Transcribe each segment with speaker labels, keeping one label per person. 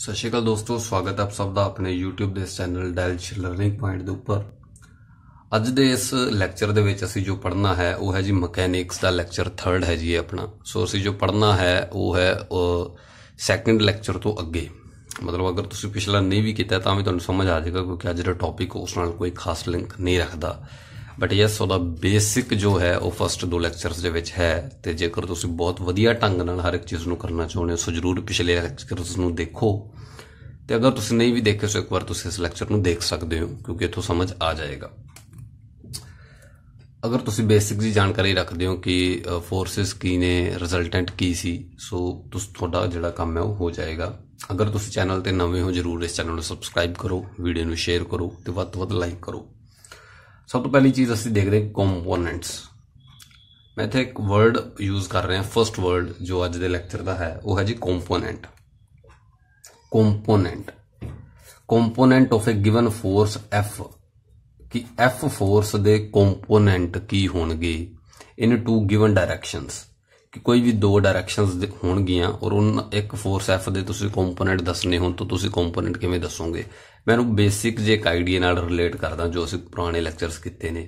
Speaker 1: ਸਤਿ ਸ਼੍ਰੀ ਅਕਾਲ ਦੋਸਤੋ ਸਵਾਗਤ ਹੈ ਆਪ ਸਭ ਦਾ ਆਪਣੇ YouTube ਦੇ ਇਸ ਚੈਨਲ ਡੈਲਸ਼ ਲਰਨਿੰਗ ਪੁਆਇੰਟ ਦੇ ਉੱਪਰ ਅੱਜ ਦੇ ਇਸ ਲੈਕਚਰ ਦੇ ਵਿੱਚ ਅਸੀਂ ਜੋ ਪੜ੍ਹਨਾ ਹੈ ਉਹ ਹੈ ਜੀ ਮਕੈਨਿਕਸ ਦਾ ਲੈਕਚਰ 3 ਹੈ ਜੀ ਆਪਣਾ ਸੋ ਅਸੀਂ ਜੋ ਪੜ੍ਹਨਾ ਹੈ ਉਹ ਹੈ ਸੈਕੰਡ ਲੈਕਚਰ ਤੋਂ ਅੱਗੇ ਮਤਲਬ ਅਗਰ ਤੁਸੀਂ ਪਿਛਲਾ ਨਹੀਂ ਵੀ ਕੀਤਾ ਤਾਂ ਵੀ ਤੁਹਾਨੂੰ ਸਮਝ ਆ ਜਾਏਗਾ ਕਿਉਂਕਿ ਅੱਜ ਦਾ ਟੌਪਿਕ ਉਸ ਨਾਲ ਕੋਈ ਖਾਸ ਲਿੰਕ ਨਹੀਂ ਰੱਖਦਾ ਬਟ ਯੈਸ ਦਾ ਬੇਸਿਕ ਜੋ ਹੈ ਉਹ ਫਸਟ ਦੋ ਲੈਕਚਰਸ ਦੇ ਵਿੱਚ ਹੈ ਤੇ ਜੇਕਰ ਤੁਸੀਂ ਬਹੁਤ ਵਧੀਆ ਢੰਗ ਨਾਲ ਹਰ ਇੱਕ ਚੀਜ਼ ਨੂੰ ਕਰਨਾ ਚਾਹੁੰਦੇ ਹੋ ਸੋ ਜਰੂਰ ਪਿਛਲੇ ਲੈਕਚਰਸ ਨੂੰ ਦੇਖੋ ਤੇ ਅਗਰ ਤੁਸੀਂ ਨਹੀਂ ਵੀ ਦੇਖੇ ਸੋ ਇੱਕ ਵਾਰ ਤੁਸੀਂ ਇਸ ਲੈਕਚਰ ਨੂੰ ਦੇਖ ਸਕਦੇ ਹੋ ਕਿਉਂਕਿ ਇਥੋਂ ਸਮਝ ਆ ਜਾਏਗਾ ਅਗਰ ਤੁਸੀਂ ਬੇਸਿਕ ਜੀ ਜਾਣਕਾਰੀ ਰੱਖਦੇ ਹੋ ਕਿ ਫੋਰਸਸ ਕੀ ਨੇ ਰਿਜ਼ਲਟੈਂਟ ਕੀ ਸੀ ਸੋ ਤੁਸ ਤੁਹਾਡਾ ਜਿਹੜਾ ਕੰਮ ਹੈ ਉਹ ਹੋ ਜਾਏਗਾ ਅਗਰ ਤੁਸੀਂ ਚੈਨਲ ਤੇ ਨਵੇਂ ਹੋ ਜਰੂਰ ਇਸ ਚੈਨਲ ਨੂੰ ਸਬਸਕ੍ਰਾਈਬ ਕਰੋ ਵੀਡੀਓ ਨੂੰ ਸ਼ੇਅਰ ਕਰੋ ਤੇ ਵੱਧ ਤੋਂ ਵੱਧ ਲਾਈਕ ਕਰੋ ਸਭ ਤੋਂ ਪਹਿਲੀ ਚੀਜ਼ ਅਸੀਂ ਦੇਖਦੇ ਕੰਪੋਨੈਂਟਸ ਮੈਂ ਇੱਥੇ ਇੱਕ ਵਰਡ ਯੂਜ਼ ਕਰ ਰਿਹਾ ਫਰਸਟ ਵਰਡ ਜੋ ਅੱਜ ਦੇ ਲੈਕਚਰ ਦਾ ਹੈ ਉਹ ਹੈ ਜੀ component component component of a given force F ਕਿ F ਫੋਰਸ ਦੇ ਕੰਪੋਨੈਂਟ ਕੀ ਹੋਣਗੇ ਇਨ ਟੂ ਗਿਵਨ ਡਾਇਰੈਕਸ਼ਨਸ ਕਿ ਕੋਈ ਵੀ ਦੋ ਡਾਇਰੈਕਸ਼ਨਸ ਹੋਣਗੀਆਂ ਔਰ ਉਹਨਾਂ ਇੱਕ ਫੋਰਸ F ਦੇ ਤੁਸੀਂ ਕੰਪੋਨੈਂਟ ਦੱਸਨੇ ਹੋਣ ਤਾਂ ਤੁਸੀਂ ਕੰਪੋਨੈਂਟ ਕਿਵੇਂ ਦੱਸੋਗੇ ਮੈਂ ਬੇਸਿਕ ਜੇ ਇੱਕ ਆਈਡੀਆ ਨਾਲ ਰਿਲੇਟ ਕਰਦਾ ਜੋ ਅਸੀਂ ਪੁਰਾਣੇ ਲੈਕਚਰਸ ਕੀਤੇ ਨੇ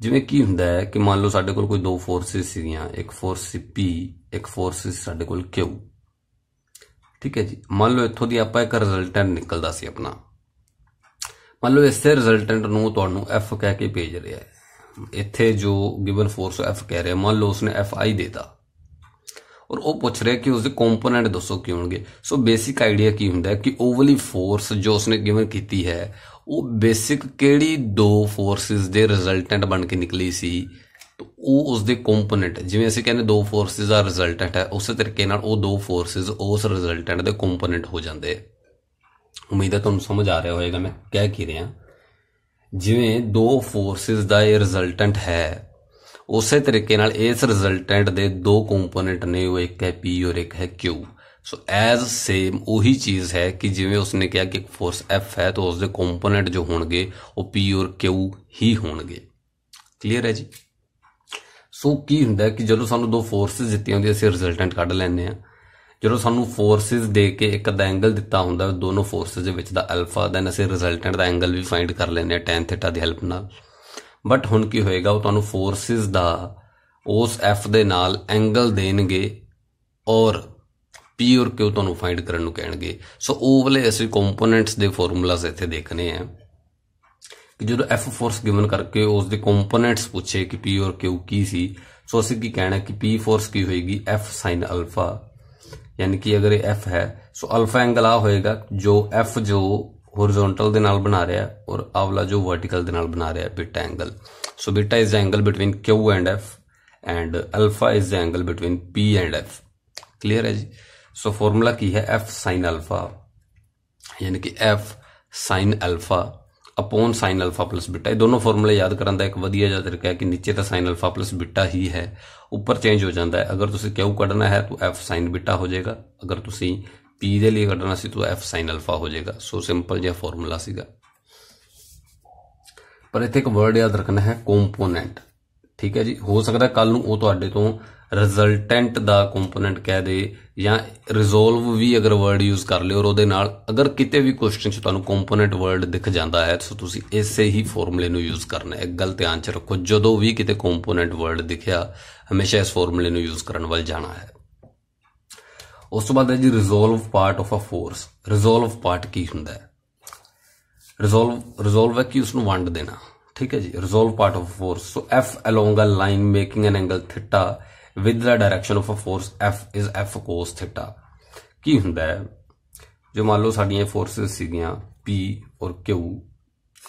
Speaker 1: ਜਿਵੇਂ ਕੀ ਹੁੰਦਾ ਹੈ ਕਿ ਮੰਨ ਲਓ ਸਾਡੇ ਕੋਲ ਕੋਈ ਦੋ ਫੋਰਸਸ ਸੀਗੀਆਂ ਇੱਕ ਫੋਰਸ ਸੀ P ਇੱਕ ਫੋਰਸ ਸੀ ਸਾਡੇ ਕੋਲ Q ਠੀਕ ਹੈ ਜੀ ਮੰਨ ਲਓ ਇੱਥੋਂ ਦੀ ਆਪਾਂ ਇੱਕ ਰਿਜ਼ਲਟੈਂਟ ਨਿਕਲਦਾ ਸੀ ਆਪਣਾ ਮੰਨ ਲਓ ਇਸੇ ਰਿਜ਼ਲਟੈਂਟ ਨੂੰ ਤੁਹਾਨੂੰ F ਕਹਿ ਕੇ ਭੇਜ ਰਿਹਾ ਹੈ ਇੱਥੇ ਜੋ ਗਿਵਨ ਫੋਰਸ F ਕਹਿ ਰਿਹਾ ਮੰਨ ਲਓ ਉਸਨੇ Fi ਦੇਤਾ ਔਰ ਉਹ ਪੁੱਛ ਰਿਹਾ ਕਿ ਉਸ ਦੇ ਕੰਪੋਨੈਂਟ ਦੱਸੋ ਕੀ ਹੋਣਗੇ ਸੋ ਬੇਸਿਕ ਆਈਡੀਆ ਕੀ ਹੁੰਦਾ ਕਿ ਉਹ ਵਾਲੀ ਫੋਰਸ ਜੋ ਉਸਨੇ ਗਿਵਨ ਕੀਤੀ ਹੈ ਉਹ ਬੇਸਿਕ ਕਿਹੜੀ ਦੋ ਫੋਰਸਸ ਦੇ ਰਿਜ਼ਲਟੈਂਟ ਬਣ ਕੇ ਨਿਕਲੀ ਸੀ ਉਹ ਉਸ ਦੇ ਕੰਪੋਨੈਂਟ ਜਿਵੇਂ ਅਸੀਂ ਕਹਿੰਦੇ ਦੋ ਫੋਰਸਸ ਦਾ ਰਿਜ਼ਲਟੈਂਟ ਹੈ ਉਸੇ ਤਰੀਕੇ ਨਾਲ ਉਹ ਦੋ ਫੋਰਸਸ ਉਸ ਰਿਜ਼ਲਟੈਂਟ ਦੇ ਕੰਪੋਨੈਂਟ ਹੋ ਜਾਂਦੇ ਉਮੀਦ ਹੈ ਤੁਹਾਨੂੰ ਸਮਝ ਆ ਰਿਹਾ ਹੋਵੇਗਾ ਮੈਂ ਕਹਿ ਕੀ ਰਿਹਾ ਜਿਵੇਂ ਦੋ ਫੋਰਸਸ ਦਾ ਇਹ ਰਿਜ਼ਲਟੈਂਟ ਹੈ ਉਸੇ ਤਰੀਕੇ ਨਾਲ ਇਸ ਰਿਜ਼ਲਟੈਂਟ ਦੇ ਦੋ ਕੰਪੋਨੈਂਟ ਨੇ ਉਹ ਇੱਕ ਹੈ ਪੀ ਔਰ ਇੱਕ ਹੈ ਕਿਊ ਸੋ ਐਜ਼ ਸੇਮ ਉਹੀ ਚੀਜ਼ ਹੈ ਕਿ ਜਿਵੇਂ ਉਸਨੇ ਕਿਹਾ ਕਿ ਇੱਕ ਫੋਰਸ F ਹੈ ਤਾਂ ਉਸ ਦੇ ਕੰਪੋਨੈਂਟ ਜੋ ਹੋਣਗੇ ਉਹ P ਔਰ Q ਹੀ ਹੋਣਗੇ ਕਲੀਅਰ ਹੈ ਜੀ ਸੋ ਕੀ ਹੁੰਦਾ ਕਿ ਜਦੋਂ ਸਾਨੂੰ ਦੋ ਫੋਰਸਸ ਦਿੱਤੀਆਂ ਹੁੰਦੀਆਂ ਅਸੀਂ ਰਿਜ਼ਲਟੈਂਟ ਕੱਢ ਲੈਂਦੇ ਆ ਜਦੋਂ ਸਾਨੂੰ ਫੋਰਸਸ ਦੇ ਕੇ ਇੱਕ ਦਾ ਐਂਗਲ ਦਿੱਤਾ ਹੁੰਦਾ ਦੋਨੋਂ ਫੋਰਸਸ ਦੇ ਵਿੱਚ ਦਾ ਅਲਫਾ ਦੈਨ ਅਸੀਂ ਰਿਜ਼ਲਟੈਂਟ ਦਾ ਐਂਗਲ ਵੀ ਫਾਈਂਡ ਕਰ ਲੈਂਦੇ ਆ tan θ ਦੀ ਹੈਲਪ ਨਾਲ ਬਟ ਹੁਣ ਕੀ ਹੋਏਗਾ ਉਹ ਤੁਹਾਨੂੰ ਫੋਰਸਿਸ ਦਾ ਉਸ ਐਫ ਦੇ ਨਾਲ ਐਂਗਲ ਦੇਣਗੇ ਔਰ ਪੀ ਔਰ ਕਿਉ ਤੁਹਾਨੂੰ ਫਾਈਂਡ ਕਰਨ ਨੂੰ ਕਹਿਣਗੇ ਸੋ ਉਹ ਵਾਲੇ ਅਸੀਂ ਕੰਪੋਨੈਂਟਸ ਦੇ ਫਾਰਮੂਲਾਸ ਇੱਥੇ ਦੇਖਨੇ ਆ ਕਿ ਜਦੋਂ ਐਫ ਫੋਰਸ ਗਿਵਨ ਕਰਕੇ ਉਸ ਦੇ ਕੰਪੋਨੈਂਟਸ ਪੁੱਛੇ ਕਿ ਪੀ ਔਰ ਕਿਉ ਕੀ ਸੀ ਸੋ ਅਸੀਂ ਕੀ ਕਹਿਣਾ ਕਿ ਪੀ ਫੋਰਸ ਕੀ ਹੋਏਗੀ ਐਫ ਸਾਈਨ ਅਲਫਾ ਯਾਨੀ ਕਿ ਅਗਰ ਇਹ ਹੈ ਸੋ ਅਲਫਾ ਐਂਗਲ ਆ ਹੋਏਗਾ ਜੋ ਐਫ ਜੋ होरिजोंटल बना रहा है और ਔਰ ਆ ਵਾਲਾ ਜੋ ਵਰਟੀਕਲ ਦੇ ਨਾਲ ਬਣਾ ਰਿਹਾ beta angle so beta is the angle between Q and F and alpha is the angle between P and F है ਹੈ ਜੀ ਸੋ ਫਾਰਮੂਲਾ ਕੀ ਹੈ F sin ਅਲਫਾ ਯਾਨੀ ਕਿ F sin alpha upon sine alpha plus beta दोनों फॉर्मूले याद करने का एक वजिया जहाँ तरीका है कि नीचे तो साइन अल्फा प्लस बिटा ही है उपर चेंज हो जाता है अगर तुम क्यू कड़ना है तो एफ साइन बिटा हो जाएगा अगर तुम p ਦੇ ਲਈ ਕੱਢਣਾ ਸੀ ਤਾਂ f sin α ਹੋ ਜਾਏਗਾ ਸੋ ਸਿੰਪਲ ਜਿਹਾ ਫਾਰਮੂਲਾ ਸੀਗਾ ਪਰ ਇੱਥੇ ਇੱਕ ਵਰਡ ਯਾਦ ਰੱਖਣਾ ਹੈ ਕੰਪੋਨੈਂਟ ਠੀਕ ਹੈ ਜੀ ਹੋ ਸਕਦਾ ਕੱਲ ਨੂੰ ਉਹ ਤੁਹਾਡੇ ਤੋਂ ਰਿਜ਼ਲਟੈਂਟ ਦਾ ਕੰਪੋਨੈਂਟ ਕਹਿ ਦੇ ਜਾਂ ਰਿਜ਼ੋਲਵ ਵੀ ਅਗਰ ਵਰਡ ਯੂਜ਼ ਕਰ ਲਿਓ ਔਰ ਉਹਦੇ ਨਾਲ ਅਗਰ ਕਿਤੇ ਵੀ ਕੁਐਸਚਨ 'ਚ ਤੁਹਾਨੂੰ ਕੰਪੋਨੈਂਟ ਵਰਡ ਦਿਖ ਜਾਂਦਾ ਹੈ ਸੋ ਤੁਸੀਂ ਇਸੇ ਹੀ ਫਾਰਮੂਲੇ ਨੂੰ ਯੂਜ਼ ਕਰਨਾ ਹੈ ਇੱਕ ਗੱਲ ਧਿਆਨ 'ਚ ਰੱਖੋ ਜਦੋਂ ਵੀ ਕਿਤੇ ਕੰਪੋਨੈਂਟ ਵਰਡ ਦਿਖਿਆ ਹਮੇਸ਼ਾ ਇਸ ਫਾਰਮੂਲੇ ਨੂੰ ਯੂਜ਼ ਕਰਨ ਵੱਲ ਜਾਣਾ ਹੈ ਉਸ ਤੋਂ ਬਾਅਦ ਹੈ ਜੀ resolve part of a force resolve part ਕੀ ਹੁੰਦਾ ਹੈ ਰਿਜ਼ੋਲਵ ਰਿਜ਼ੋਲਵ ਹੈ ਕਿ ਉਸ ਨੂੰ ਵੰਡ ਦੇਣਾ ਠੀਕ ਹੈ ਜੀ resolve part of force so F along a line making an angle theta with the direction of a force F is F cos theta ਕੀ ਹੁੰਦਾ ਹੈ ਜੋ ਮੰਨ ਲਓ ਸਾਡੀਆਂ ਫੋਰਸਸ ਸੀਗੀਆਂ p ਔਰ q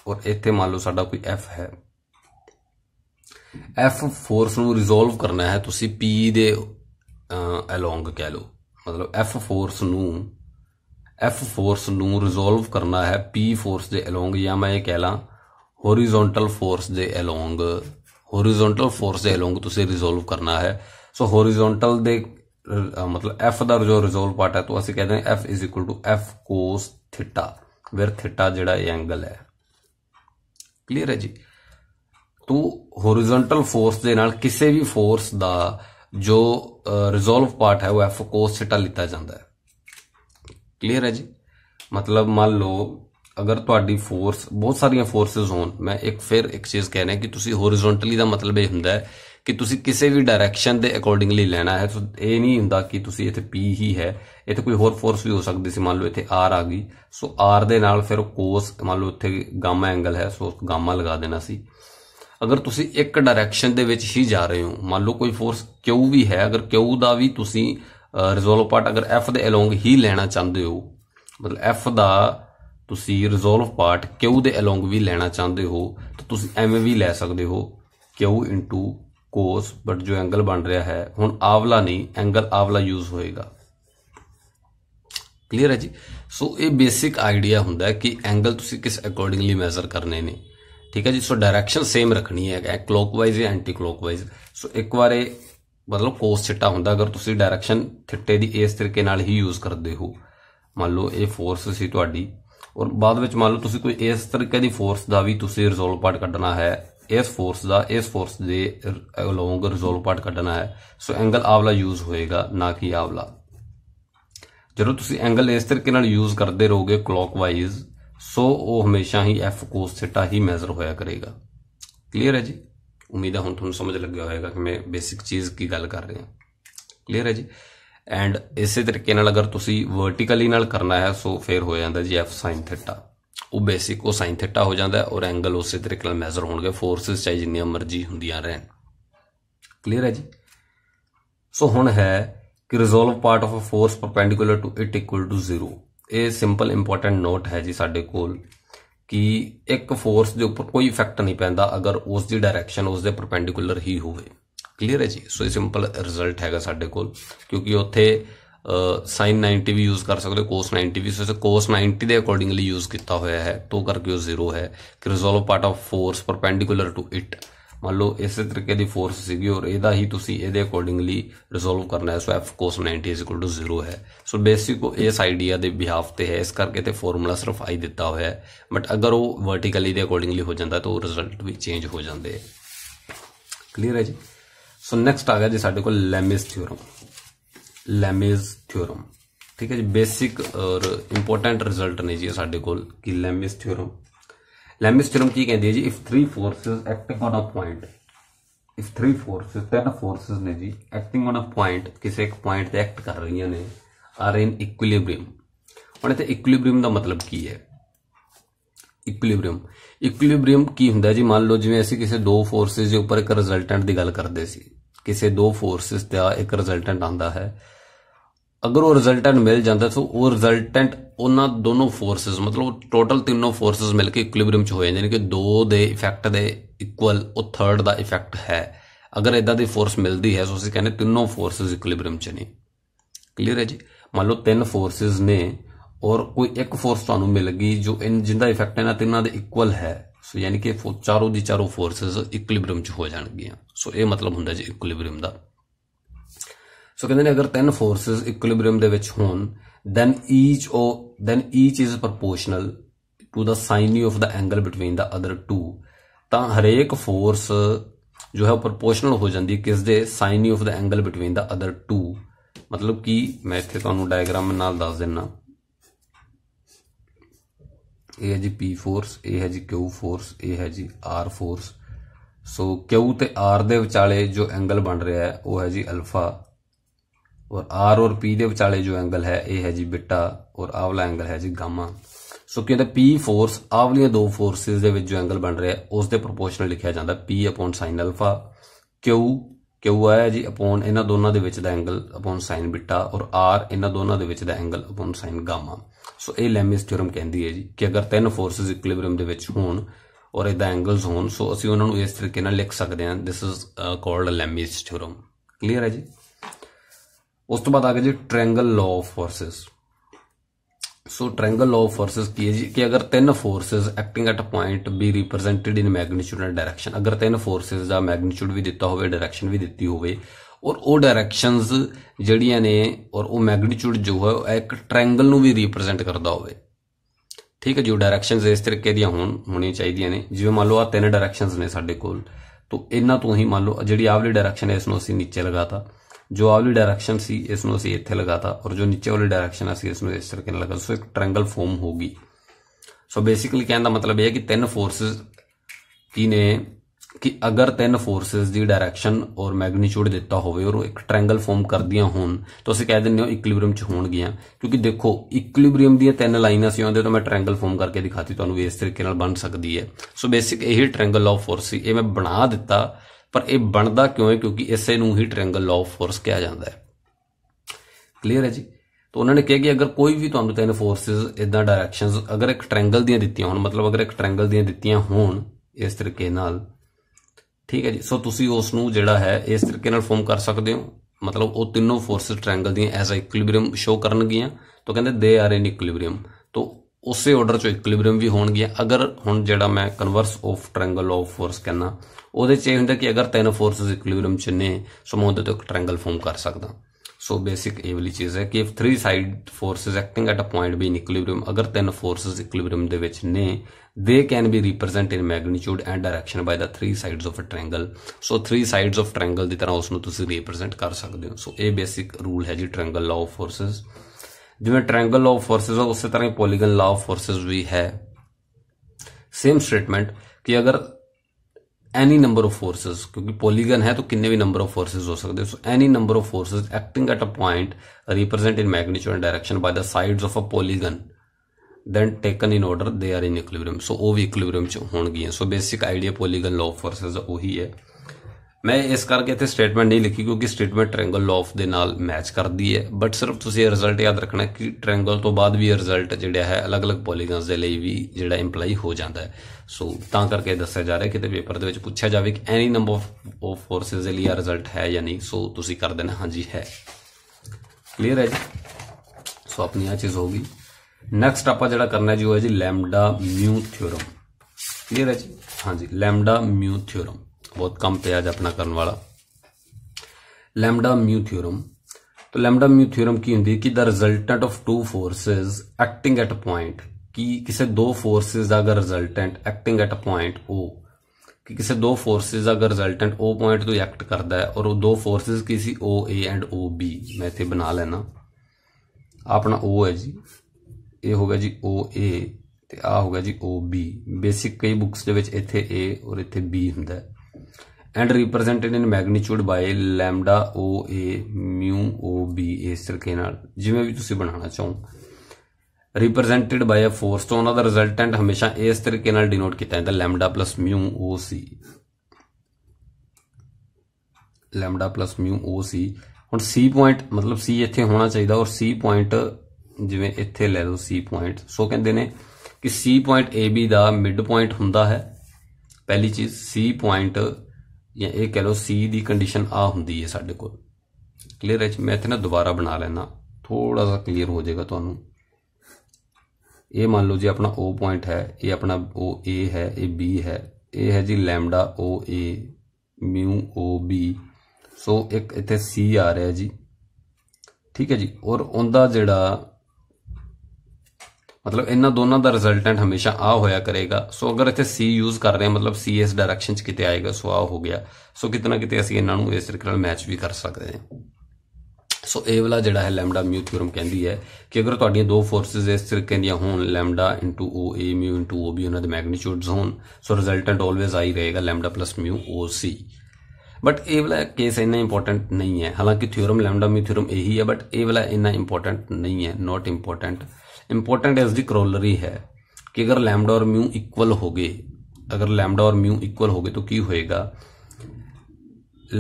Speaker 1: ਔਰ ਇੱਥੇ ਮੰਨ ਲਓ ਸਾਡਾ ਕੋਈ f ਹੈ f ਫੋਰਸ ਨੂੰ ਰਿਜ਼ੋਲਵ ਕਰਨਾ ਹੈ ਤੁਸੀਂ p ਦੇ ਅਲੋਂਗ ਕਹਿ ਲਓ ਮਤਲਬ F ਫੋਰਸ ਨੂੰ F ਫੋਰਸ ਨੂੰ ਰਿਜ਼ੋਲਵ ਕਰਨਾ ਹੈ P ਫੋਰਸ ਦੇ ਅਲੋਂਗ ਜਾਂ ਮੈਂ ਇਹ ਕਹਿ ਲਾਂ ਹੋਰੀਜ਼ੋਂਟਲ ਫੋਰਸ ਦੇ ਅਲੋਂਗ ਹੋਰੀਜ਼ੋਂਟਲ ਫੋਰਸ ਦੇ ਅਲੋਂਗ ਤੁਸੀਂ ਰਿਜ਼ੋਲਵ ਕਰਨਾ ਹੈ ਸੋ ਹੋਰੀਜ਼ੋਂਟਲ ਦੇ ਮਤਲਬ F ਦਾ ਜੋ ਰਿਜ਼ੋਲਵ ਪਾਰਟ ਹੈ ਤੋ ਅਸੀਂ ਕਹਿੰਦੇ ਹਾਂ F F cos θ ਵੇਰ θ ਜਿਹੜਾ ਇਹ ਐਂਗਲ ਹੈ ਕਲੀਅਰ ਹੈ ਜੀ ਤੋ ਹੋਰੀਜ਼ੋਂਟਲ ਫੋਰਸ ਦੇ ਨਾਲ ਕਿਸੇ ਵੀ ਫੋਰਸ ਦਾ ਜੋ ਰਿਜ਼ੋਲਵ ਪਾਰਟ ਹੈ ਉਹ ਐਫ ਕੋਸ ਥੀਟਾ ਲਿੱਤਾ ਜਾਂਦਾ ਹੈ ਕਲੀਅਰ ਹੈ ਜੀ ਮਤਲਬ ਮੰਨ ਲਓ ਅਗਰ ਤੁਹਾਡੀ ਫੋਰਸ ਬਹੁਤ ਸਾਰੀਆਂ ਫੋਰਸਸ ਹੋਣ ਮੈਂ ਇੱਕ ਫਿਰ ਇੱਕ ਚੀਜ਼ ਕਹਿਣਾ ਕਿ ਤੁਸੀਂ ਹੋਰੀਜ਼ੋਨਟਲੀ ਦਾ ਮਤਲਬ ਇਹ ਹੁੰਦਾ ਹੈ ਕਿ ਤੁਸੀਂ ਕਿਸੇ ਵੀ ਡਾਇਰੈਕਸ਼ਨ ਦੇ ਅਕੋਰਡਿੰਗਲੀ ਲੈਣਾ ਹੈ ਸੋ ਇਹ ਨਹੀਂ ਹੁੰਦਾ ਕਿ ਤੁਸੀਂ ਇੱਥੇ P ਹੀ ਹੈ ਇੱਥੇ ਕੋਈ ਹੋਰ ਫੋਰਸ ਵੀ ਹੋ ਸਕਦੀ ਸੀ ਮੰਨ ਲਓ ਇੱਥੇ R ਆ ਗਈ ਸੋ R ਦੇ ਨਾਲ ਫਿਰ ਕੋਸ ਮੰਨ ਲਓ ਇੱਥੇ ਗਾਮਾ ਐਂਗਲ ਹੈ ਸੋ ਗਾਮਾ ਲਗਾ ਦੇਣਾ ਸੀ ਅਗਰ ਤੁਸੀਂ ਇੱਕ ਡਾਇਰੈਕਸ਼ਨ ਦੇ ਵਿੱਚ ਹੀ ਜਾ ਰਹੇ ਹੋ ਮੰਨ ਲਓ ਕੋਈ ਫੋਰਸ Q ਵੀ ਹੈ ਅਗਰ Q ਦਾ ਵੀ ਤੁਸੀਂ ਰਿਜ਼ੋਲਵ ਪਾਰਟ ਅਗਰ F ਦੇ ਅਲੋਂਗ ਹੀ ਲੈਣਾ ਚਾਹੁੰਦੇ ਹੋ ਮਤਲਬ F ਦਾ ਤੁਸੀਂ ਰਿਜ਼ੋਲਵ ਪਾਰਟ Q ਦੇ ਅਲੋਂਗ ਵੀ ਲੈਣਾ ਚਾਹੁੰਦੇ ਹੋ ਤਾਂ ਤੁਸੀਂ ਐਵੇਂ ਵੀ ਲੈ ਸਕਦੇ ਹੋ Q cos ਬਟ ਜੋ ਐਂਗਲ ਬਣ ਰਿਹਾ ਹੈ ਹੁਣ ਆਵਲਾ ਨਹੀਂ ਐਂਗਲ ਆਵਲਾ ਯੂਜ਼ ਹੋਏਗਾ ਕਲੀਅਰ ਹੈ ਜੀ ਸੋ ਇਹ ਬੇਸਿਕ ਆਈਡੀਆ ਹੁੰਦਾ ਹੈ ਕਿ ਐਂਗਲ ਤੁਸੀਂ ਕਿਸ ਅਕੋਰਡਿੰਗਲੀ ਮੈਜ਼ਰ ਕਰਨੇ ਨੇ ਠੀਕ ਹੈ ਜੀ ਸੋ ਡਾਇਰੈਕਸ਼ਨ ਸੇਮ ਰੱਖਣੀ ਹੈ ਕਲੋਕਵਾਈਜ਼ ਜਾਂ ਐਂਟੀ ਕਲੋਕਵਾਈਜ਼ ਸੋ ਇੱਕ ਵਾਰੇ ਮਤਲਬ ਕੋਸ ਸਿੱਟਾ ਹੁੰਦਾ ਅਗਰ ਤੁਸੀਂ ਡਾਇਰੈਕਸ਼ਨ ਥਿੱਟੇ ਦੀ ਇਸ ਤਰੀਕੇ ਨਾਲ ਹੀ ਯੂਜ਼ ਕਰਦੇ ਹੋ ਮੰਨ ਲਓ ਇਹ ਫੋਰਸ ਸੀ ਤੁਹਾਡੀ ਔਰ ਬਾਅਦ ਵਿੱਚ ਮੰਨ ਲਓ ਤੁਸੀਂ ਕੋਈ ਇਸ ਤਰੀਕੇ ਦੀ ਫੋਰਸ ਦਾ ਵੀ ਤੁਸੀਂ ਰਿਜ਼ੋਲਵ ਪਾਰਟ ਕੱਢਣਾ ਹੈ ਇਸ ਫੋਰਸ ਦਾ ਇਸ ਫੋਰਸ ਦੇ ਅਲੋਂਗ ਰਿਜ਼ੋਲਵ ਪਾਰਟ ਕੱਢਣਾ ਹੈ ਸੋ ਐਂਗਲ ਆਵਲਾ ਯੂਜ਼ ਹੋਏਗਾ ਨਾ ਕਿ ਆਵਲਾ ਜਦੋਂ ਤੁਸੀਂ ਐਂਗਲ ਇਸ ਤਰੀਕੇ ਨਾਲ ਯੂਜ਼ ਕਰਦੇ ਰਹੋਗੇ ਕਲੋਕਵਾਈਜ਼ ਸੋ ਉਹ ਹਮੇਸ਼ਾ ਹੀ f cos ਥੀਟਾ ਹੀ ਮੈਜ਼ਰ ਹੋਇਆ ਕਰੇਗਾ ਕਲੀਅਰ ਹੈ ਜੀ ਉਮੀਦ ਹੈ ਹੁਣ ਤੁਹਾਨੂੰ ਸਮਝ ਲੱਗਿਆ ਹੋਵੇਗਾ ਕਿ ਮੈਂ ਬੇਸਿਕ ਚੀਜ਼ ਕੀ ਗੱਲ ਕਰ ਰਿਹਾ ਕਲੀਅਰ ਹੈ ਜੀ ਐਂਡ ਇਸੇ ਤਰੀਕੇ ਨਾਲ ਅਗਰ ਤੁਸੀਂ ਵਰਟੀਕਲੀ ਨਾਲ ਕਰਨਾ ਹੈ ਸੋ ਫਿਰ ਹੋ ਜਾਂਦਾ ਜੀ f sin ਥੀਟਾ ਉਹ ਬੇਸਿਕ ਉਹ sin ਥੀਟਾ ਹੋ ਜਾਂਦਾ ਔਰ ਐਂਗਲ ਉਸੇ ਤਰੀਕੇ ਨਾਲ ਮੈਜ਼ਰ ਹੋਣਗੇ ਫੋਰਸਸ ਚਾਹੇ ਜਿੰਨੀਆਂ ਮਰਜ਼ੀ ਹੁੰਦੀਆਂ ਰਹਿਣ ਕਲੀਅਰ ਹੈ ਜੀ ਸੋ ਹੁਣ ਹੈ ਕਿ resolve part of a force perpendicular to it equal to 0 ਇਹ ਸਿੰਪਲ ਇੰਪੋਰਟੈਂਟ ਨੋਟ ਹੈ ਜੀ ਸਾਡੇ ਕੋਲ ਕਿ ਇੱਕ ਫੋਰਸ ਦੇ ਉੱਪਰ ਕੋਈ ਇਫੈਕਟ ਨਹੀਂ ਪੈਂਦਾ ਅਗਰ ਉਸ ਦੀ ਡਾਇਰੈਕਸ਼ਨ ਉਸ ਦੇ ਪਰਪੈਂਡੀਕੂਲਰ ਹੀ ਹੋਵੇ ਕਲੀਅਰ ਹੈ ਜੀ ਸੋ ਇਹ ਸਿੰਪਲ ਰਿਜ਼ਲਟ ਹੈਗਾ ਸਾਡੇ ਕੋਲ ਕਿਉਂਕਿ ਉੱਥੇ ਸਾਈਨ 90 ਵੀ ਯੂਜ਼ ਕਰ ਸਕਦੇ ਕੋਸ 90 ਵੀ ਸੋ ਕੋਸ 90 ਦੇ ਅਕੋਰਡਿੰਗਲੀ ਯੂਜ਼ ਕੀਤਾ ਹੋਇਆ ਹੈ ਤੋਂ ਕਰਕੇ ਉਹ ਜ਼ੀਰੋ ਹੈ ਕਿ resolve part of force perpendicular to it ਮੰਨ ਲਓ ਇਸੇ ਤਰੀਕੇ ਦੀ ਫੋਰਸ ਸੀਗੀ ਔਰ ਇਹਦਾ ਹੀ ਤੁਸੀਂ ਇਹਦੇ ਅਕੋਰਡਿੰਗਲੀ ਰਿਜ਼ੋਲਵ ਕਰਨਾ ਹੈ ਸੋ ਐਫ ਕੋਸ 90 0 ਹੈ ਸੋ ਬੇਸਿਕ ਉਹ ਇਸ ਆਈਡੀਆ ਦੇ ਬਿਹਾਫ ਤੇ ਹੈ ਇਸ ਕਰਕੇ ਤੇ ਫਾਰਮੂਲਾ ਸਿਰਫ ਆਈ ਦਿੱਤਾ ਹੋਇਆ ਹੈ ਬਟ ਅਗਰ ਉਹ ਵਰਟੀਕਲੀ ਦੇ ਅਕੋਰਡਿੰਗਲੀ ਹੋ ਜਾਂਦਾ ਤਾਂ ਉਹ ਰਿਜ਼ਲਟ ਵੀ ਚੇਂਜ ਹੋ ਜਾਂਦੇ ਹੈ ਕਲੀਅਰ ਹੈ ਜੀ ਸੋ ਨੈਕਸਟ ਆ ਗਿਆ ਜੀ ਸਾਡੇ ਕੋਲ ਲੈਮਿਸ ਥਿਉਰਮ ਲੈਮਿਸ ਥਿਉਰਮ ਠੀਕ ਹੈ ਜੀ ਬੇਸਿਕ ਔਰ ਇੰਪੋਰਟੈਂਟ ਰਿਜ਼ਲਟ ਨੇ ਜੀ ਸਾਡੇ ਕੋਲ ਕਿ ਲੈਮਿਸ ਥਿਉਰਮ ਲੈਮਿਸ ਥਿਓਰਮ ਕੀ ਕਹਿੰਦੀ ਹੈ ਜੀ if 3 forces acting on a point if 3 forces ਤਿੰਨ ਫੋਰਸਸ ਨੇ ਜੀ ਐਕਟਿੰਗ ਔਨ ਅ ਪੁਆਇੰਟ ਕਿਸੇ ਇੱਕ ਪੁਆਇੰਟ ਤੇ ਐਕਟ ਕਰ ਰਹੀਆਂ ਨੇ ਆਰ ਇਨ ਇਕੁਇਲਿਬ੍ਰੀਅਮ ਹੁਣ ਇੱਥੇ ਇਕੁਇਲਿਬ੍ਰੀਅਮ ਦਾ ਮਤਲਬ ਕੀ ਹੈ ਇਕੁਇਲਿਬ੍ਰੀਅਮ ਇਕੁਇਲਿਬ੍ਰੀਅਮ ਕੀ ਹੁੰਦਾ ਜੀ ਮੰਨ ਲਓ ਜਿਵੇਂ ਅਸੀਂ ਕਿਸੇ ਦੋ ਫੋਰਸਸ ਦੇ ਉੱਪਰ ਇੱਕ ਰਿਜ਼ਲਟੈਂਟ ਦੀ ਗੱਲ ਕਰਦੇ ਸੀ ਕਿਸੇ ਦੋ ਫੋਰਸਸ ਦਾ ਇੱਕ ਰਿਜ਼ਲਟੈਂਟ ਆਂਦਾ ਹੈ ਅਗਰ ਉਹ ਰਿਜ਼ਲਟੈਂਟ ਮਿਲ ਜਾਂਦਾ ਸੋ ਉਹ ਰਿਜ਼ਲਟੈਂਟ ਉਹਨਾਂ ਦੋਨੋਂ ਫੋਰਸਸ ਮਤਲਬ ਟੋਟਲ ਤਿੰਨੋਂ ਫੋਰਸਸ ਮਿਲ ਕੇ ਇਕੁਇਲਿਬ੍ਰੀਅਮ ਚ ਹੋ ਜਾਂਦੇ ਨੇ ਕਿ ਦੋ ਦੇ ਇਫੈਕਟ ਦੇ ਇਕੁਅਲ ਉਹ ਥਰਡ ਦਾ ਇਫੈਕਟ ਹੈ ਅਗਰ ਇਦਾਂ ਦੀ ਫੋਰਸ ਮਿਲਦੀ ਹੈ ਸੋ ਅਸੀਂ ਕਹਿੰਦੇ ਤਿੰਨੋਂ ਫੋਰਸਸ ਇਕੁਇਲਿਬ੍ਰੀਅਮ ਚ ਨੇ ਕਲੀਅਰ ਹੈ ਜੀ ਮੰਨ ਲਓ ਤਿੰਨ ਫੋਰਸਸ ਨੇ ਔਰ ਕੋਈ ਇੱਕ ਫੋਰਸ ਤੁਹਾਨੂੰ ਮਿਲ ਗਈ ਜੋ ਇਨ ਜਿੰਦਾ ਇਫੈਕਟ ਹੈ ਨਾ ਤਿੰਨਾਂ ਦੇ ਇਕੁਅਲ ਹੈ ਸੋ ਯਾਨੀ ਕਿ ਚਾਰੋਂ ਦੀ ਚਾਰੋਂ ਫੋਰਸਸ ਇਕੁਇਲਿਬ੍ਰੀਅਮ ਚ ਹੋ ਜਾਣਗੀਆਂ ਸੋ ਇਹ ਮਤਲਬ ਹੁੰਦਾ ਜੀ ਇਕੁਇਲਿਬ੍ਰੀਅਮ ਦਾ ਸੋ ਕਹਿੰਦੇ ਨੇ ਅਗਰ ਤਿੰਨ ਫੋਰਸਸ ਇਕੁਇਲਿਬ੍ਰੀਅਮ ਦੇ ਵਿੱਚ ਹੋਣ ਦੈਨ ਈਚ ਉਹ then each is proportional to the sine of the angle between the other two ਤਾਂ ਹਰੇਕ ਫੋਰਸ ਜੋ ਹੈ ਪ੍ਰੋਪੋਰਸ਼ਨਲ ਹੋ ਜਾਂਦੀ ਕਿਸ ਦੇ sine of the angle between the other two ਮਤਲਬ ਕਿ ਮੈਂ ਇੱਥੇ ਤੁਹਾਨੂੰ ਡਾਇਗਰਾਮ ਨਾਲ ਦੱਸ ਦਿੰਨਾ ਇਹ ਹੈ ਜੀ P ਫੋਰਸ ਇਹ ਹੈ ਜੀ Q ਫੋਰਸ ਇਹ ਹੈ ਜੀ R ਫੋਰਸ ਸੋ Q ਤੇ R ਦੇ ਵਿਚਾਲੇ ਜੋ ਐਂਗਲ ਬਣ ਰਿਹਾ ਹੈ ਉਹ ਹੈ ਜੀ ਅਲਫਾ ਔਰ ਆਰ ਔਰ ਪੀ ਦੇ ਵਿਚਾਲੇ ਜੋ ਐਂਗਲ ਹੈ ਇਹ ਹੈ ਜੀ ਬਿਟਾ ਔਰ ਆਵਲਾ ਐਂਗਲ ਹੈ ਜੀ ਗਾਮਾ ਸੋ ਕੀ ਪੀ ਫੋਰਸ ਆਵਲੀਆਂ ਦੋ ਫੋਰਸਿਸ ਦੇ ਵਿੱਚ ਜੋ ਐਂਗਲ ਬਣ ਰਿਹਾ ਉਸ ਦੇ ਪ੍ਰੋਪੋਰਸ਼ਨਲ ਲਿਖਿਆ ਜਾਂਦਾ ਪੀ ਅਪੋਨ ਸਾਈਨ ਅਲਫਾ ਕਿਉ ਕਿਉ ਆਇਆ ਜੀ ਅਪੋਨ ਇਹਨਾਂ ਦੋਨਾਂ ਦੇ ਵਿੱਚ ਦਾ ਐਂਗਲ ਅਪੋਨ sin ਬਿਟਾ ਔਰ ਆਰ ਇਹਨਾਂ ਦੋਨਾਂ ਦੇ ਵਿੱਚ ਦਾ angle upon sin gamma so ਇਹ ਲੈਮਿਸ ਥਿਓਰਮ ਕਹਿੰਦੀ ਹੈ ਜੀ ਕਿ ਅਗਰ ਤਿੰਨ ਫੋਰਸਿਸ ਇਕੁਇਲਿਬ੍ਰੀਅਮ ਦੇ ਵਿੱਚ ਹੋਣ ਔਰ ਇਹਦਾ ਐਂਗਲਸ ਹੋਣ ਸੋ ਅਸੀਂ ਉਹਨਾਂ ਨੂੰ ਇਸ ਤਰੀਕੇ ਨਾਲ ਲਿਖ ਸਕਦੇ ਹਾਂ this is called Lami's theorem clear ਹੈ ਜੀ ਉਸ ਤੋਂ ਬਾਅਦ ਆ ਗਿਆ ਜੀ triangle law of forces so triangle law of forces ਕੀ ਹੈ ਜੀ ਕਿ ਅਗਰ ਤਿੰਨ forces acting at a point be represented in magnitude and direction ਅਗਰ ਤਿੰਨ ਫੋਰਸਸ ਦਾ ਮੈਗਨੀਟਿਊਡ ਵੀ ਦਿੱਤਾ ਹੋਵੇ ਡਾਇਰੈਕਸ਼ਨ ਵੀ ਦਿੱਤੀ ਹੋਵੇ ਔਰ ਉਹ ਡਾਇਰੈਕਸ਼ਨਸ ਜਿਹੜੀਆਂ ਨੇ ਔਰ ਉਹ ਮੈਗਨੀਟਿਊਡ ਜੋ ਹੈ ਉਹ ਇੱਕ ਟ੍ਰਾਇੰਗਲ ਨੂੰ ਵੀ ਰਿਪਰੈਜ਼ੈਂਟ ਕਰਦਾ ਹੋਵੇ ਠੀਕ ਹੈ ਜੋ ਡਾਇਰੈਕਸ਼ਨਸ ਇਸ ਤਰੀਕੇ ਦੀਆਂ ਹੋਣ ਹੋਣੀਆਂ ਚਾਹੀਦੀਆਂ ਨੇ ਜਿਵੇਂ ਮੰਨ ਲਓ ਆ ਤਿੰਨ ਡਾਇਰੈਕਸ਼ਨਸ ਨੇ ਸਾਡੇ ਕੋਲ ਤੋਂ ਇਹਨਾਂ ਤੋਂ ਹੀ ਮੰਨ ਲਓ ਜਿਹੜੀ ਆਹ ਵਾਲੀ ਡਾਇਰੈਕਸ਼ਨ ਹੈ ਇਸ ਨੂੰ ਅਸੀਂ ਨੀਚੇ ਲਗਾਤਾ ਜੋ ਆਹ ਵਾਲੀ ਡਾਇਰੈਕਸ਼ਨ ਸੀ ਇਸ ਨੂੰ ਅਸੀਂ ਇੱਥੇ ਲਗਾਤਾ ਔਰ ਜੋ ਨੀਚੇ ਵਾਲੀ ਡਾਇਰੈਕਸ਼ਨ ਅਸੀਂ ਇਸ ਨੂੰ ਇਸ ਤਰ੍ਹਾਂ ਨਾਲ ਲਗਾ ਸੋ ਇੱਕ ਟ੍ਰਾਇੰਗਲ ਫਾਰਮ ਹੋਗੀ ਸੋ ਬੇਸਿਕਲੀ ਕਹਿਣ ਦਾ ਮਤਲਬ ਇਹ ਹੈ ਕਿ ਤਿੰਨ ਫੋਰਸਸ ਕੀ ਨੇ ਕਿ ਅਗਰ ਤਿੰਨ ਫੋਰਸਸ ਦੀ ਡਾਇਰੈਕਸ਼ਨ ਔਰ ਮੈਗਨੀਟਿਊਡ ਦਿੱਤਾ ਹੋਵੇ ਔਰ ਉਹ ਇੱਕ ਟ੍ਰਾਇੰਗਲ ਫਾਰਮ ਕਰਦੀਆਂ ਹੋਣ ਤਾਂ ਅਸੀਂ ਕਹਿ ਦਿੰਦੇ ਹਾਂ ਇਕਲੀਬ੍ਰੀਅਮ 'ਚ ਹੋਣਗੀਆਂ ਕਿਉਂਕਿ ਦੇਖੋ ਇਕਲੀਬ੍ਰੀਅਮ ਦੀਆਂ ਤਿੰਨ ਲਾਈਨਾਂ ਸੀ ਆਉਂਦੇ ਤਾਂ ਮੈਂ ਟ੍ਰਾਇੰਗਲ ਫਾਰਮ ਕਰਕੇ ਦਿਖਾਤੀ ਤੁਹਾਨੂੰ ਇਸ ਤਰੀਕੇ ਨਾਲ ਬਣ ਸਕਦੀ ਹੈ ਸੋ ਬੇਸਿਕ ਇਹੀ ਟ੍ਰਾਇੰਗਲ ਆਫ ਫੋਰਸ ਸੀ ਇਹ ਮੈਂ ਬਣਾ ਦਿੱਤਾ ਪਰ ਇਹ ਬਣਦਾ ਕਿਉਂ ਹੈ ਕਿਉਂਕਿ ਇਸੇ ਨੂੰ ਹੀ ਟ੍ਰਾਇੰਗਲ ਲਾਅ ਆਫ ਫੋਰਸ ਕਿਹਾ ਜਾਂਦਾ ਹੈ ਕਲੀਅਰ ਹੈ ਜੀ ਤਾਂ ਉਹਨਾਂ ਨੇ ਕਿਹਾ ਕਿ ਅਗਰ ਕੋਈ ਵੀ ਤੁਹਾਨੂੰ ਤਿੰਨ ਫੋਰਸਸ ਇਦਾਂ ਡਾਇਰੈਕਸ਼ਨਸ ਅਗਰ ਇੱਕ ਟ੍ਰਾਇੰਗਲ ਦੀਆਂ ਦਿੱਤੀਆਂ ਹੋਣ ਮਤਲਬ ਅਗਰ ਇੱਕ ਟ੍ਰਾਇੰਗਲ ਦੀਆਂ ਦਿੱਤੀਆਂ ਹੋਣ ਇਸ ਤਰੀਕੇ ਨਾਲ ਠੀਕ ਹੈ ਜੀ ਸੋ ਤੁਸੀਂ ਉਸ ਨੂੰ ਜਿਹੜਾ ਹੈ ਇਸ ਤਰੀਕੇ ਨਾਲ ਫਾਰਮ ਕਰ ਸਕਦੇ ਹੋ ਮਤਲਬ ਉਹ ਤਿੰਨੋਂ ਫੋਰਸਸ ਟ੍ਰਾਇੰਗਲ ਦੀਆਂ ਐਜ਼ ਅ ਇਕੁਇਲਿਬ੍ਰੀਅਮ ਸ਼ੋ ਕਰਨਗੀਆਂ ਤਾਂ ਕਹਿੰਦੇ ਦੇ ਆਰ ਇਨ ਇਕੁਇਲਿਬ੍ਰੀਅਮ ਤਾਂ ਉਸੇ ਆਰਡਰ 'ਚ ਇਕੁਇਲਿਬ੍ਰੀਅਮ ਵੀ ਹੋਣਗੀਆਂ ਅਗਰ ਹੁਣ ਜਿਹੜਾ ਮੈਂ converse of triangle of force ਕਹਿੰਨਾ ਉਹਦੇ ਚ ਇਹ ਹੁੰਦਾ ਕਿ ਅਗਰ ਤਿੰਨ ਫੋਰਸਸ ਇਕੁਇਲਿਬ੍ਰਿਅਮ ਚ ਨੇ ਸਮੂਹ ਤੋਂ ਇੱਕ ਟ੍ਰਾਇੰਗਲ ਫਾਰਮ ਕਰ ਸਕਦਾ ਸੋ ਬੇਸਿਕ ਇਹ ਵਾਲੀ ਚੀਜ਼ ਹੈ ਕਿ if three side forces acting at a point be in equilibrium ਅਗਰ ਤਿੰਨ ਫੋਰਸਸ ਇਕੁਇਲਿਬ੍ਰਿਅਮ ਦੇ ਵਿੱਚ ਨੇ ਦੇ can be represent in magnitude and direction by the three sides of a triangle so three sides of triangle ਦੀ ਤਰ੍ਹਾਂ ਉਸ ਨੂੰ ਤੁਸੀਂ ਰਿਪਰੈਜ਼ੈਂਟ ਕਰ ਸਕਦੇ ਹੋ ਸੋ ਇਹ ਬੇਸਿਕ ਰੂਲ ਹੈ ਜੀ ਟ੍ਰਾਇੰਗਲ ਲਾਅ ਆਫ ਫੋਰਸਸ ਜਿਵੇਂ ਟ੍ਰਾਇੰਗਲ ਲਾਅ ਆਫ ਫੋਰਸਸ ਉਸੇ ਤਰ੍ਹਾਂ ਹੀ ਪੋਲੀਗਨ ਲਾਅ ਆਫ ਫੋਰਸਸ ਵੀ ਹੈ ਸੇਮ ਸਟੇਟਮੈਂਟ ਕਿ ਅਗਰ ਐਨੀ ਨੰਬਰ ਆਫ ਫੋਰਸਸ ਕਿਉਂਕਿ ਪੋਲੀਗਨ ਹੈ ਤਾਂ ਕਿੰਨੇ ਵੀ ਨੰਬਰ ਆਫ ਫੋਰਸਸ ਹੋ ਸਕਦੇ so any number of forces acting at a point represent in magnitude and direction by the sides of a polygon then taken in order they are in equilibrium ਸੋ ਉਹ ਵੀ equilibrium ਚ ਹੋਣਗੀਆਂ so basic idea polygon law of forces ਉਹੀ ਹੈ ਮੈਂ ਇਸ ਕਰਕੇ ਇੱਥੇ ਸਟੇਟਮੈਂਟ ਨਹੀਂ ਲਿਖੀ ਕਿਉਂਕਿ ਸਟੇਟਮੈਂਟ ਟ੍ਰਾਇੰਗਲ ਲਾਅ ਦੇ ਨਾਲ ਮੈਚ ਕਰਦੀ ਹੈ ਬਟ ਸਿਰਫ ਤੁਸੀਂ ਇਹ ਰਿਜ਼ਲਟ ਯਾਦ ਰੱਖਣਾ ਕਿ ਟ੍ਰਾਇੰਗਲ ਤੋਂ ਬਾਅਦ ਵੀ ਇਹ ਰਿਜ਼ਲਟ ਜਿਹੜਾ ਹੈ ਅਲੱਗ-ਅਲੱਗ ਪੋਲੀਗਨਸ ਦੇ ਲਈ ਵੀ ਜਿਹੜਾ ਇੰਪਲਾਈ ਹੋ ਜਾਂਦਾ ਹੈ ਸੋ ਤਾਂ ਕਰਕੇ ਦੱਸਿਆ ਜਾ ਰਿਹਾ ਕਿਤੇ ਪੇਪਰ ਦੇ ਵਿੱਚ ਪੁੱਛਿਆ ਜਾਵੇ ਕਿ ਐਨੀ ਨੰਬਰ ਆਫ ਫੋਰਸਸ ਦੇ ਲਈ ਇਹ ਰਿਜ਼ਲਟ ਹੈ ਜਾਂ ਨਹੀਂ ਸੋ ਤੁਸੀਂ ਕਰ ਦੇਣਾ ਹਾਂਜੀ ਹੈ ਕਲੀਅਰ ਹੈ ਜੀ ਸੋ ਆਪਣੀ ਆ ਚੀਜ਼ ਹੋ ਗਈ ਨੈਕਸਟ ਆਪਾਂ ਜਿਹੜਾ ਕਰਨਾ ਜੀ ਉਹ ਹੈ ਜੀ ਲੈਮਡਾ ਮਿਊ ਥਿਓਰਮ ਕਲੀਅਰ ਹੈ ਜੀ ਹਾਂਜੀ ਲੈਮਡਾ ਮਿਊ ਥਿਓਰਮ ਬਹੁਤ ਕੰਮ कम ਅੱਜ ਆਪਣਾ ਕਰਨ ਵਾਲਾ ਲੈਮਡਾ ਮਿਊ ਥਿਓਰਮ ਤਾਂ ਲੈਮਡਾ ਮਿਊ ਥਿਓਰਮ ਕੀ ਹੁੰਦੀ ਹੈ ਕਿ the resultant of two forces acting at a point ਕਿ ਕਿਸੇ ਦੋ ਫੋਰਸਸ ਦਾ ਅਗਰ resultant acting at a point ਹੋ ਕਿ ਕਿਸੇ ਦੋ ਫੋਰਸਸ ਦਾ ਅਗਰ ਰਿਜ਼ਲਟੈਂਟ ਉਹ ਪੁਆਇੰਟ ਤੋਂ ਐਕਟ ਕਰਦਾ ਹੈ ਔਰ ਉਹ ਦੋ forces O OA and OB ਮੈਂ ਇੱਥੇ ਬਣਾ ਲੈਣਾ ਆਪਣਾ O ਹੈ ਜੀ ਇਹ ਹੋ ਗਿਆ ਜੀ OA ਤੇ ਆ ਹੋ ਗਿਆ ਜੀ OB ਬੇਸਿਕ ਕਈ ਬੁੱਕਸ ਦੇ ਵਿੱਚ ਇੱਥੇ A ਔਰ ਇੱਥੇ B ਹੁੰਦਾ ਹੈ and represented in magnitude by lambda a mu b ਇਸ ਤਰੀਕੇ ਨਾਲ ਜਿਵੇਂ ਵੀ ਤੁਸੀਂ ਬਣਾਉਣਾ ਚਾਹੋ represented by a force ਤੋਂ ਉਹਨਾਂ ਦਾ resultant ਹਮੇਸ਼ਾ ਇਸ ਤਰੀਕੇ ਨਾਲ ਡਿਨੋਟ ਕੀਤਾ ਜਾਂਦਾ lambda mu c lambda mu c ਹੁਣ C ਪੁਆਇੰਟ ਮਤਲਬ C ਇੱਥੇ ਹੋਣਾ ਚਾਹੀਦਾ ਔਰ C ਪੁਆਇੰਟ ਜਿਵੇਂ ਇੱਥੇ ਲੈ ਲਓ C ਪੁਆਇੰਟ ਸੋ ਕਹਿੰਦੇ ਨੇ ਕਿ C ਪੁਆਇੰਟ AB ਦਾ ਮਿਡ ਪੁਆਇੰਟ ਹੁੰਦਾ ਹੈ ਪਹਿਲੀ ਚੀਜ਼ C ਪੁਆਇੰਟ ਜਾਂ ਇਹ ਕਹ ਸੀ ਦੀ ਕੰਡੀਸ਼ਨ ਆ ਹੁੰਦੀ ਹੈ ਸਾਡੇ ਕੋਲ ਕਲੀਅਰ ਹੈ ਮੈਂ ਇੱਥੇ ਨਾ ਦੁਬਾਰਾ ਬਣਾ ਲੈਣਾ ਥੋੜਾ ਜਿਹਾ ਕਲੀਅਰ ਹੋ ਜਾਏਗਾ ਤੁਹਾਨੂੰ ਇਹ ਮੰਨ ਲਓ ਜੀ ਆਪਣਾ O ਪੁਆਇੰਟ ਹੈ ਇਹ ਆਪਣਾ O A ਹੈ ਇਹ B ਹੈ ਇਹ ਹੈ ਜੀ ਲੈਮਡਾ ਮਿਊ μ B ਸੋ ਇੱਕ ਇੱਥੇ C ਆ ਰਿਹਾ ਜੀ ਠੀਕ ਹੈ ਜੀ ਔਰ ਉਹਦਾ ਜਿਹੜਾ ਮਤਲਬ ਇਹਨਾਂ ਦੋਨਾਂ ਦਾ ਰਿਜ਼ਲਟੈਂਟ ਹਮੇਸ਼ਾ ਆ ਹੋਇਆ ਕਰੇਗਾ ਸੋ ਅਗਰ ਇੱਥੇ C ਯੂਜ਼ ਕਰ ਰਹੇ ਹਾਂ ਮਤਲਬ C ਇਸ ਡਾਇਰੈਕਸ਼ਨ 'ਚ ਕਿਤੇ ਆਏਗਾ ਸੋ ਆ ਹੋ ਗਿਆ ਸੋ ਕਿਤਨਾ ਕਿਤੇ ਅਸੀਂ ਇਹਨਾਂ ਨੂੰ ਇਸ ਤਰੀਕੇ ਨਾਲ ਮੈਚ ਵੀ ਕਰ ਸਕਦੇ ਹਾਂ ਸੋ ਇਹ ਵਾਲਾ ਜਿਹੜਾ ਹੈ ਲੈਮਡਾ ਮਿਊ ਥਿਉਰਮ ਕਹਿੰਦੀ ਹੈ ਕਿ ਅਗਰ ਤੁਹਾਡੀਆਂ ਦੋ ਫੋਰਸਸ ਇਸ ਤਰੀਕੇ ਦੀਆਂ ਹੋਣ lambda into OA mu into OB ਉਹਨਾਂ ਦੇ ਮੈਗਨੀਟਿਊਡਸ ਹੋਣ ਸੋ ਰਿਜ਼ਲਟੈਂਟ ਆਲਵੇਸ ਆਈ ਰਹੇਗਾ lambda plus mu OC but A वाला केस इन्ना ਇੰਪੋਰਟੈਂਟ नहीं है हालांकि थ्योरम लैमडा मी थ्योरम यही है बट ए वाला इन्ना ਇੰਪੋਰਟੈਂਟ नहीं है not important important as the corollary है कि अगर लैमडा और म्यू इक्वल हो गए अगर लैमडा और म्यू इक्वल हो गए तो की होएगा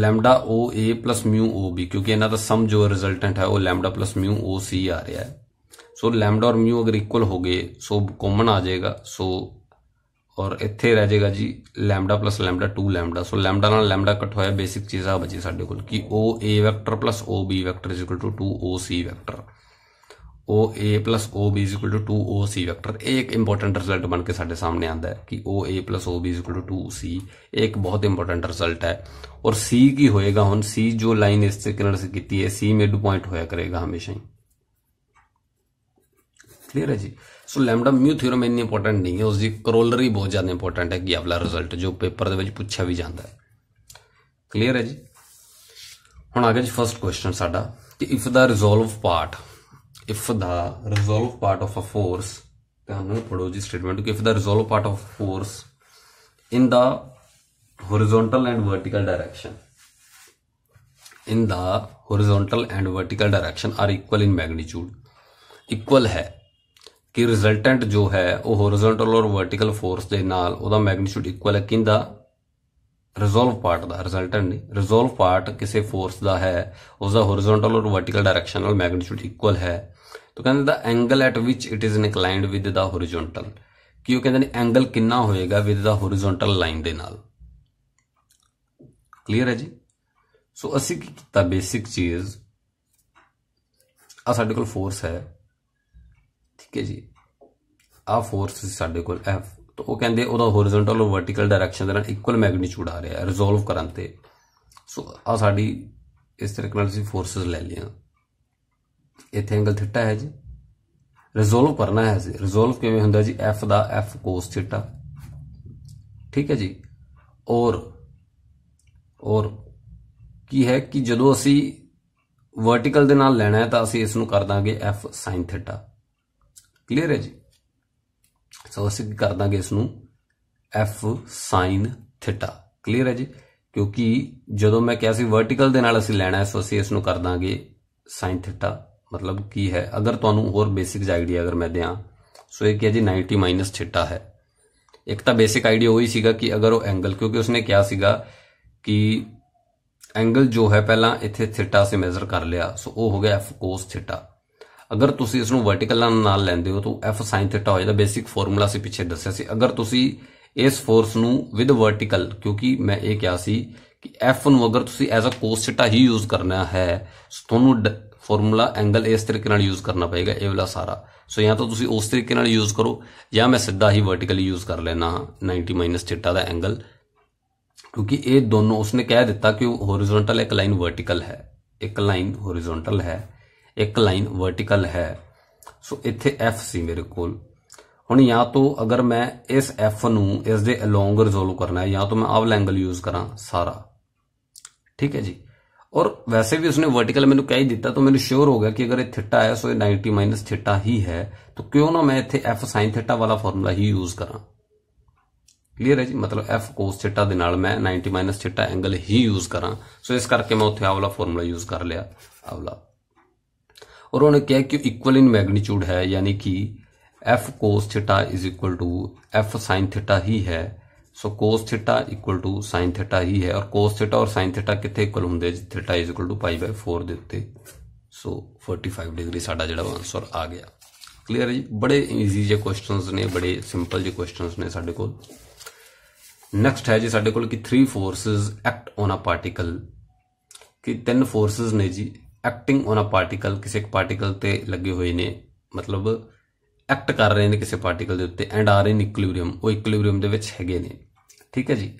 Speaker 1: lambda O A plus mu O B क्योंकि इन्हों का सम जो रिजल्टेंट है वो lambda plus mu O C आ रहा है सो लैमडा और म्यू अगर इक्वल हो गए सो कॉमन आ जाएगा सो ਔਰ ਇੱਥੇ ਰਹਿ ਜਾਏਗਾ ਜੀ lambda plus lambda 2 lambda so lambda ਨਾਲ ਲੈਮਡਾ ਕੱਟ ਹੋਇਆ ਬੇਸਿਕ ਚੀਜ਼ ਆ ਬਚੀ ਸਾਡੇ ਕੋਲ ਕਿ OA vector plus OB vector is equal to OC vector OA plus OB is equal to OC vector ਇਹ ਇੱਕ ਇੰਪੋਰਟੈਂਟ ਰਿਜ਼ਲਟ ਬਣ ਕੇ ਸਾਡੇ ਸਾਹਮਣੇ ਆਂਦਾ ਹੈ ਕਿ OA plus OB is equal to 2C ਇਹ ਇੱਕ ਬਹੁਤ ਇੰਪੋਰਟੈਂਟ ਰਿਜ਼ਲਟ ਹੈ ਔਰ C ਕੀ ਹੋਏਗਾ ਹੁਣ C ਜੋ ਲਾਈਨ ਇਸ ਤੇ ਕਿਰਨ ਸੇ ਕੀਤੀ ਹੈ C ਮਿਡ ਪੁਆਇੰਟ ਹੋਇਆ ਕਰੇਗਾ ਹਮੇਸ਼ਾ ਹੀ ਕਲੀਅਰ ਹੈ ਜੀ ਸੋ ਲੈਮਡਾ ਮਿਊ ਥਿਓਰਮ ਇੰਨੀ ਇੰਪੋਰਟੈਂਟ ਨਹੀਂ ਹੈ ਉਸ ਦੀ ਕਰੋਲਰੀ ਬਹੁਤ ਜ਼ਿਆਦਾ ਇੰਪੋਰਟੈਂਟ ਹੈ ਕਿ ਅਗਲਾ ਰਿਜ਼ਲਟ ਜੋ ਪੇਪਰ ਦੇ ਵਿੱਚ ਪੁੱਛਿਆ ਵੀ ਜਾਂਦਾ ਹੈ ਕਲੀਅਰ ਹੈ ਜੀ ਹੁਣ ਅੱਗੇ ਜੀ ਫਰਸਟ ਕੁਐਸਚਨ ਸਾਡਾ ਕਿ if the resolve part if the resolve part of a force ਤੁਹਾਨੂੰ ਪੜੋ ਜੀ ਸਟੇਟਮੈਂਟ ਕਿ if the resolve part of force in the horizontal and vertical direction in the horizontal and vertical direction are equal in magnitude equal ਹੈ ਕਿ resultant ਜੋ ਹੈ ਉਹ horizontal ਔਰ ਵਰਟੀਕਲ ਫੋਰਸ ਦੇ ਨਾਲ ਉਹਦਾ ਮੈਗਨੀਟਿਊਡ ਇਕੁਅਲ ਹੈ ਕਿੰਦਾ ਰਿਜ਼ੋਲਵ ਪਾਰਟ ਦਾ ਰਿਜ਼ਲਟੈਂਟ ਨਹੀਂ ਰਿਜ਼ੋਲਵ ਪਾਰਟ ਕਿਸੇ ਫੋਰਸ ਦਾ ਹੈ ਉਸ ਦਾ ਹੋਰੀਜ਼ੋਨਟਲ ਔਰ ਵਰਟੀਕਲ ਡਾਇਰੈਕਸ਼ਨ ਨਾਲ ਮੈਗਨੀਟਿਊਡ ਇਕੁਅਲ ਹੈ ਤਾਂ ਕਹਿੰਦੇ the angle at which it is inclined with the horizontal ਕਿ ਉਹ ਕਹਿੰਦੇ ਨੇ ਐਂਗਲ ਕਿੰਨਾ ਹੋਏਗਾ ਵਿਦ ਦਾ ਹੋਰੀਜ਼ੋਨਟਲ ਲਾਈਨ ਦੇ ਨਾਲ ਕਲੀਅਰ ਹੈ ਜੀ ਸੋ ਅਸੀਂ ਕੀ ਕੀਤਾ ਬੇਸਿਕ ਚੀਜ਼ ਆ ਸਾਡੇ ਕੋਲ ਫੋਰਸ ਹੈ ਠੀਕ ਹੈ ਜੀ ਆ ਫੋਰਸ ਸੀ ਸਾਡੇ ਕੋਲ ਐਫ ਤਾਂ ਉਹ ਕਹਿੰਦੇ ਉਹਦਾ ਹੋਰੀਜ਼ੋਨਟਲ ਔਰ ਵਰਟੀਕਲ ਡਾਇਰੈਕਸ਼ਨ ਦੇ ਨਾਲ ਇਕੁਅਲ ਮੈਗਨੀਟਿਊਡ ਆ ਰਿਹਾ ਹੈ ਰਿਜ਼ੋਲਵ ਕਰਨ ਤੇ ਸੋ ਆ ਸਾਡੀ ਇਸ ਤਰੀਕੇ ਨਾਲ ਅਸੀਂ ਫੋਰਸਸ ਲੈ ਲਈਆਂ ਇੱਥੇ ਐਂਗਲ ਥੀਟਾ ਹੈ ਜੀ ਰਿਜ਼ੋਲਵ ਕਰਨਾ ਹੈ ਜੀ ਰਿਜ਼ੋਲਵ ਕਿਵੇਂ ਹੁੰਦਾ ਜੀ ਐਫ ਦਾ ਐਫ cos ਥੀਟਾ ਠੀਕ ਹੈ ਜੀ ਔਰ ਔਰ ਕੀ ਹੈ ਕਿ ਜਦੋਂ ਅਸੀਂ ਵਰਟੀਕਲ ਦੇ ਨਾਲ ਲੈਣਾ ਹੈ ਤਾਂ ਅਸੀਂ ਇਸ ਨੂੰ ਕਰ ਦਾਂਗੇ f sin θ ਕਲੀਅਰ ਹੈ ਜੀ ਸੋ ਅਸੀਂ ਕੀ ਕਰ ਦਾਂਗੇ ਇਸ ਨੂੰ f sin ਥੀਟਾ ਕਲੀਅਰ ਹੈ ਜੀ ਕਿਉਂਕਿ ਜਦੋਂ ਮੈਂ ਕਿਹਾ ਸੀ ਵਰਟੀਕਲ ਦੇ ਨਾਲ ਅਸੀਂ ਲੈਣਾ ਹੈ ਸੋ ਅਸੀਂ ਇਸ ਨੂੰ ਕਰ ਦਾਂਗੇ sin ਥੀਟਾ ਮਤਲਬ ਕੀ ਹੈ ਅਗਰ ਤੁਹਾਨੂੰ ਹੋਰ ਬੇਸਿਕ ਆਈਡੀਆ ਅਗਰ ਮੈਂ ਦਿਆਂ ਸੋ ਇਹ ਕੀ ਹੈ ਜੀ 90 ਥੀਟਾ ਹੈ ਇੱਕ ਤਾਂ ਬੇਸਿਕ ਆਈਡੀਆ ਉਹੀ ਸੀਗਾ ਕਿ ਅਗਰ ਉਹ ਐਂਗਲ ਕਿਉਂਕਿ ਉਸਨੇ ਕਿਹਾ ਸੀਗਾ ਕਿ ਐਂਗਲ ਜੋ ਹੈ ਪਹਿਲਾਂ ਇੱਥੇ ਥੀਟਾ ਸੇ ਮੈਜ਼ਰ ਕਰ ਲਿਆ ਸੋ ਉਹ ਹੋ ਗਿਆ f cos ਥੀਟਾ ਅਗਰ ਤੁਸੀਂ ਇਸ ਨੂੰ ਵਰਟੀਕਲਾਂ ਨਾਲ ਲੈਂਦੇ ਹੋ ਤਾਂ f sin θ ਹੋ ਜਾਂਦਾ ਬੇਸਿਕ ਫਾਰਮੂਲਾ ਸੀ ਪਿੱਛੇ ਦੱਸਿਆ ਸੀ ਅਗਰ ਤੁਸੀਂ ਇਸ ਫੋਰਸ ਨੂੰ ਵਿਦ ਵਰਟੀਕਲ ਕਿਉਂਕਿ ਮੈਂ ਇਹ ਕਿਹਾ ਸੀ ਕਿ f ਨੂੰ ਅਗਰ ਤੁਸੀਂ ਐਜ਼ ਅ ਕੋਸ θ ਹੀ ਯੂਜ਼ ਕਰਨਾ ਹੈ ਤੁਹਾਨੂੰ ਫਾਰਮੂਲਾ ਐਂਗਲ ਇਸ ਤਰੀਕੇ ਨਾਲ ਯੂਜ਼ ਕਰਨਾ ਪਏਗਾ ਇਹ ਵਾਲਾ ਸਾਰਾ ਸੋ ਜਾਂ ਤਾਂ ਤੁਸੀਂ ਉਸ ਤਰੀਕੇ ਨਾਲ ਯੂਜ਼ ਕਰੋ ਜਾਂ ਮੈਂ ਸਿੱਧਾ ਹੀ ਵਰਟੀਕਲੀ ਯੂਜ਼ ਕਰ ਲੈਣਾ 90 ਮਾਈਨਸ θ ਦਾ ਐਂਗਲ ਕਿਉਂਕਿ ਇਹ ਦੋਨੋਂ ਉਸਨੇ ਕਹਿ ਦਿੱਤਾ ਕਿ ਹੋਰੀਜ਼ੋਨਟਲ ਇੱਕ ਲਾਈਨ ਵਰਟੀਕਲ ਹੈ ਇੱਕ ਲਾਈਨ ਹੋਰੀਜ਼ੋਨਟਲ ਹੈ ਇੱਕ ਲਾਈਨ ਵਰਟੀਕਲ ਹੈ ਸੋ ਇੱਥੇ f ਸੀ ਮੇਰੇ ਕੋਲ ਹੁਣ ਜਾਂ ਤੋਂ ਅਗਰ ਮੈਂ ਇਸ f ਨੂੰ ਇਸ ਦੇ ਅਲੋਂਗ ਰਿਜ਼ੋਲਵ ਕਰਨਾ ਹੈ ਜਾਂ ਤੋਂ ਮੈਂ ਆਵਲ ਐਂਗਲ ਯੂਜ਼ ਕਰਾਂ ਸਾਰਾ ਠੀਕ ਹੈ ਜੀ ਔਰ ਵੈਸੇ ਵੀ ਉਸਨੇ ਵਰਟੀਕਲ ਮੈਨੂੰ ਕਹਿ ਹੀ ਦਿੱਤਾ ਤਾਂ ਮੈਨੂੰ ਸ਼ੋਰ ਹੋ ਗਿਆ ਕਿ ਅਗਰ ਇਹ ਥੀਟਾ ਹੈ ਸੋ ਇਹ 90 ਥੀਟਾ ਹੀ ਹੈ ਤਾਂ ਕਿਉਂ ਨਾ ਮੈਂ ਇੱਥੇ f sin ਥੀਟਾ ਵਾਲਾ ਫਾਰਮੂਲਾ ਹੀ ਯੂਜ਼ ਕਰਾਂ ਕਲੀਅਰ ਹੈ ਜੀ ਮਤਲਬ f cos ਥੀਟਾ ਦੇ ਨਾਲ ਮੈਂ 90 ਥੀਟਾ ਐਂਗਲ ਹੀ ਯੂਜ਼ ਕਰਾਂ ਸੋ ਇਸ ਕਰਕੇ ਮੈਂ ਉੱਥੇ ਆਵਲਾ ਫਾਰਮੂਲਾ ਯੂਜ਼ ਕਰ ਲਿਆ ਆਵਲਾ ਔਰ ਉਹਨੇ ਕਿਹਾ ਕਿ ਇਕੁਅਲ ਇਨ ਮੈਗਨੀਟਿਊਡ ਹੈ ਯਾਨੀ ਕਿ f cos θ इज sin θ ਹੀ ਹੈ ਸੋ cos θ ਇਕੁਅਲ ਟੂ sin θ ਹੀ ਹੈ ਔਰ cos θ ਔਰ sin θ ਕਿੱਥੇ ਇਕੁਅਲ ਹੁੰਦੇ θ ਇਜ਼ ਇਕੁਅਲ ਟੂ 4 ਦੇ ਉੱਤੇ ਸੋ 45 ਡਿਗਰੀ ਸਾਡਾ ਜਿਹੜਾ ਆਨਸਰ ਆ ਗਿਆ ਕਲੀਅਰ ਜੀ ਬੜੇ ਈਜ਼ੀ ਜੇ ਕੁਐਸਚਨਸ ਨੇ ਬੜੇ ਸਿੰਪਲ ਜੇ ਕੁਐਸਚਨਸ ਨੇ ਸਾਡੇ ਕੋਲ ਨੈਕਸਟ ਹੈ ਜੀ ਸਾਡੇ ਕੋਲ ਕਿ 3 forces act on a particle ਕਿ ਤਿੰਨ ਫੋਰਸਸ ਨੇ ਜੀ ਐਕਟਿੰਗ ਔਨ ਅ ਪਾਰਟੀਕਲ ਕਿਸੇ ਇੱਕ ਪਾਰਟੀਕਲ ਤੇ ਲੱਗੇ ਹੋਏ ਨੇ ਮਤਲਬ ਐਕਟ ਕਰ ਰਹੇ ਨੇ ਕਿਸੇ ਪਾਰਟੀਕਲ ਦੇ ਉੱਤੇ ਐਂਡ ਆਰ ਇਨ ਇਕੁਇਲਿਬ੍ਰੀਅਮ ਉਹ ਇਕੁਇਲਿਬ੍ਰੀਅਮ ਦੇ ਵਿੱਚ ਹੈਗੇ ਨੇ ਠੀਕ ਹੈ ਜੀ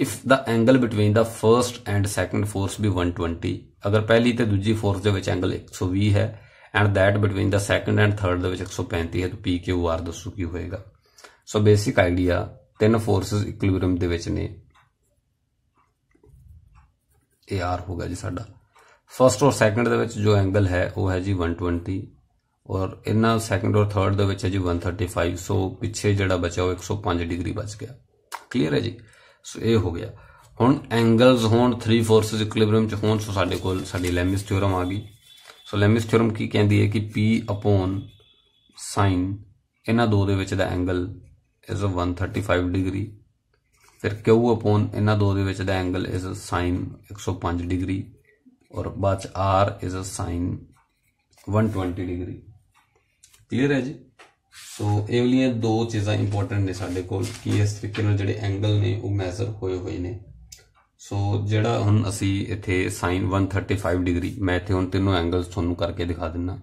Speaker 1: if the angle between the first and second force ਵੀ 120 ਅਗਰ ਪਹਿਲੀ ਤੇ ਦੂਜੀ ਫੋਰਸ ਦੇ ਵਿੱਚ ਐਂਗਲ 120 ਹੈ and that between the second and third ਦੇ ਵਿੱਚ 135 ਹੈ ਤਾਂ ਪੀ ਕਿਊ ਆਰ ਦੱਸੋ ਕੀ ਹੋਏਗਾ ਸੋ ਬੇਸਿਕ ਆਈਡੀਆ ਤਿੰਨ ਫੋਰਸਸ ਇਕੁਇਲਿਬ੍ਰੀਅਮ ਦੇ ਵਿੱਚ ਨੇ ਏ ਆਰ ਹੋਗਾ ਜੀ ਸਾਡਾ ਫਸਟ ਔਰ ਸੈਕੰਡ ਦੇ ਵਿੱਚ ਜੋ ਐਂਗਲ ਹੈ ਉਹ ਹੈ ਜੀ 120 ਔਰ ਇਹਨਾਂ ਸੈਕੰਡ ਔਰ ਥਰਡ ਦੇ ਵਿੱਚ ਹੈ ਜੀ 135 ਸੋ ਪਿੱਛੇ ਜਿਹੜਾ ਬਚਾ ਉਹ 105 ਡਿਗਰੀ ਬਚ ਗਿਆ ਕਲੀਅਰ ਹੈ ਜੀ ਸੋ ਇਹ ਹੋ ਗਿਆ ਹੁਣ ਐਂਗਲਸ ਹੋਣ 3 ਫੋਰਸਸ ਇਕੁਇਲਿਬ੍ਰਿਅਮ ਚ ਹੋਣ ਸੋ ਸਾਡੇ ਕੋਲ ਸਾਡੀ ਲੈਮਿਸ ਥਿਓਰਮ ਆ ਗਈ ਸੋ ਲੈਮਿਸ ਥਿਓਰਮ ਕੀ ਕਹਿੰਦੀ ਹੈ ਕਿ p ਅਪੋਨ ਸਾਈਨ ਇਹਨਾਂ ਦੋ ਦੇ ਵਿੱਚ ਦਾ ਐਂਗਲ ਇਜ਼ 135 ਡਿਗਰੀ ਫਿਰ q ਅਪੋਨ ਇਹਨਾਂ ਦੋ ਦੇ ਵਿੱਚ ਦਾ ਐਂਗਲ ਇਜ਼ ਸਾਈਨ 105 ਡਿਗਰੀ ਔਰ बच R is a sine 120 degree clear ਹੈ ਜੀ ਸੋ ਇਹ ਵਾਲੀਆਂ ਦੋ ਚੀਜ਼ਾਂ ਇੰਪੋਰਟੈਂਟ ਨੇ ਸਾਡੇ ਕੋਲ ਕਿ ਇਸ ਤਰੀਕੇ ਨਾਲ ਜਿਹੜੇ ਐਂਗਲ ਨੇ ਉਹ ਮੈਜ਼ਰ ਹੋਏ ਹੋਏ ਨੇ ਸੋ ਜਿਹੜਾ ਹੁਣ ਅਸੀਂ ਇੱਥੇ ਸਾਈਨ 135 ਡਿਗਰੀ ਮੈਂ ਇੱਥੇ ਹੁਣ ਤਿੰਨੋਂ ਐਂਗਲਸ ਤੁਹਾਨੂੰ ਕਰਕੇ ਦਿਖਾ ਦਿੰਨਾ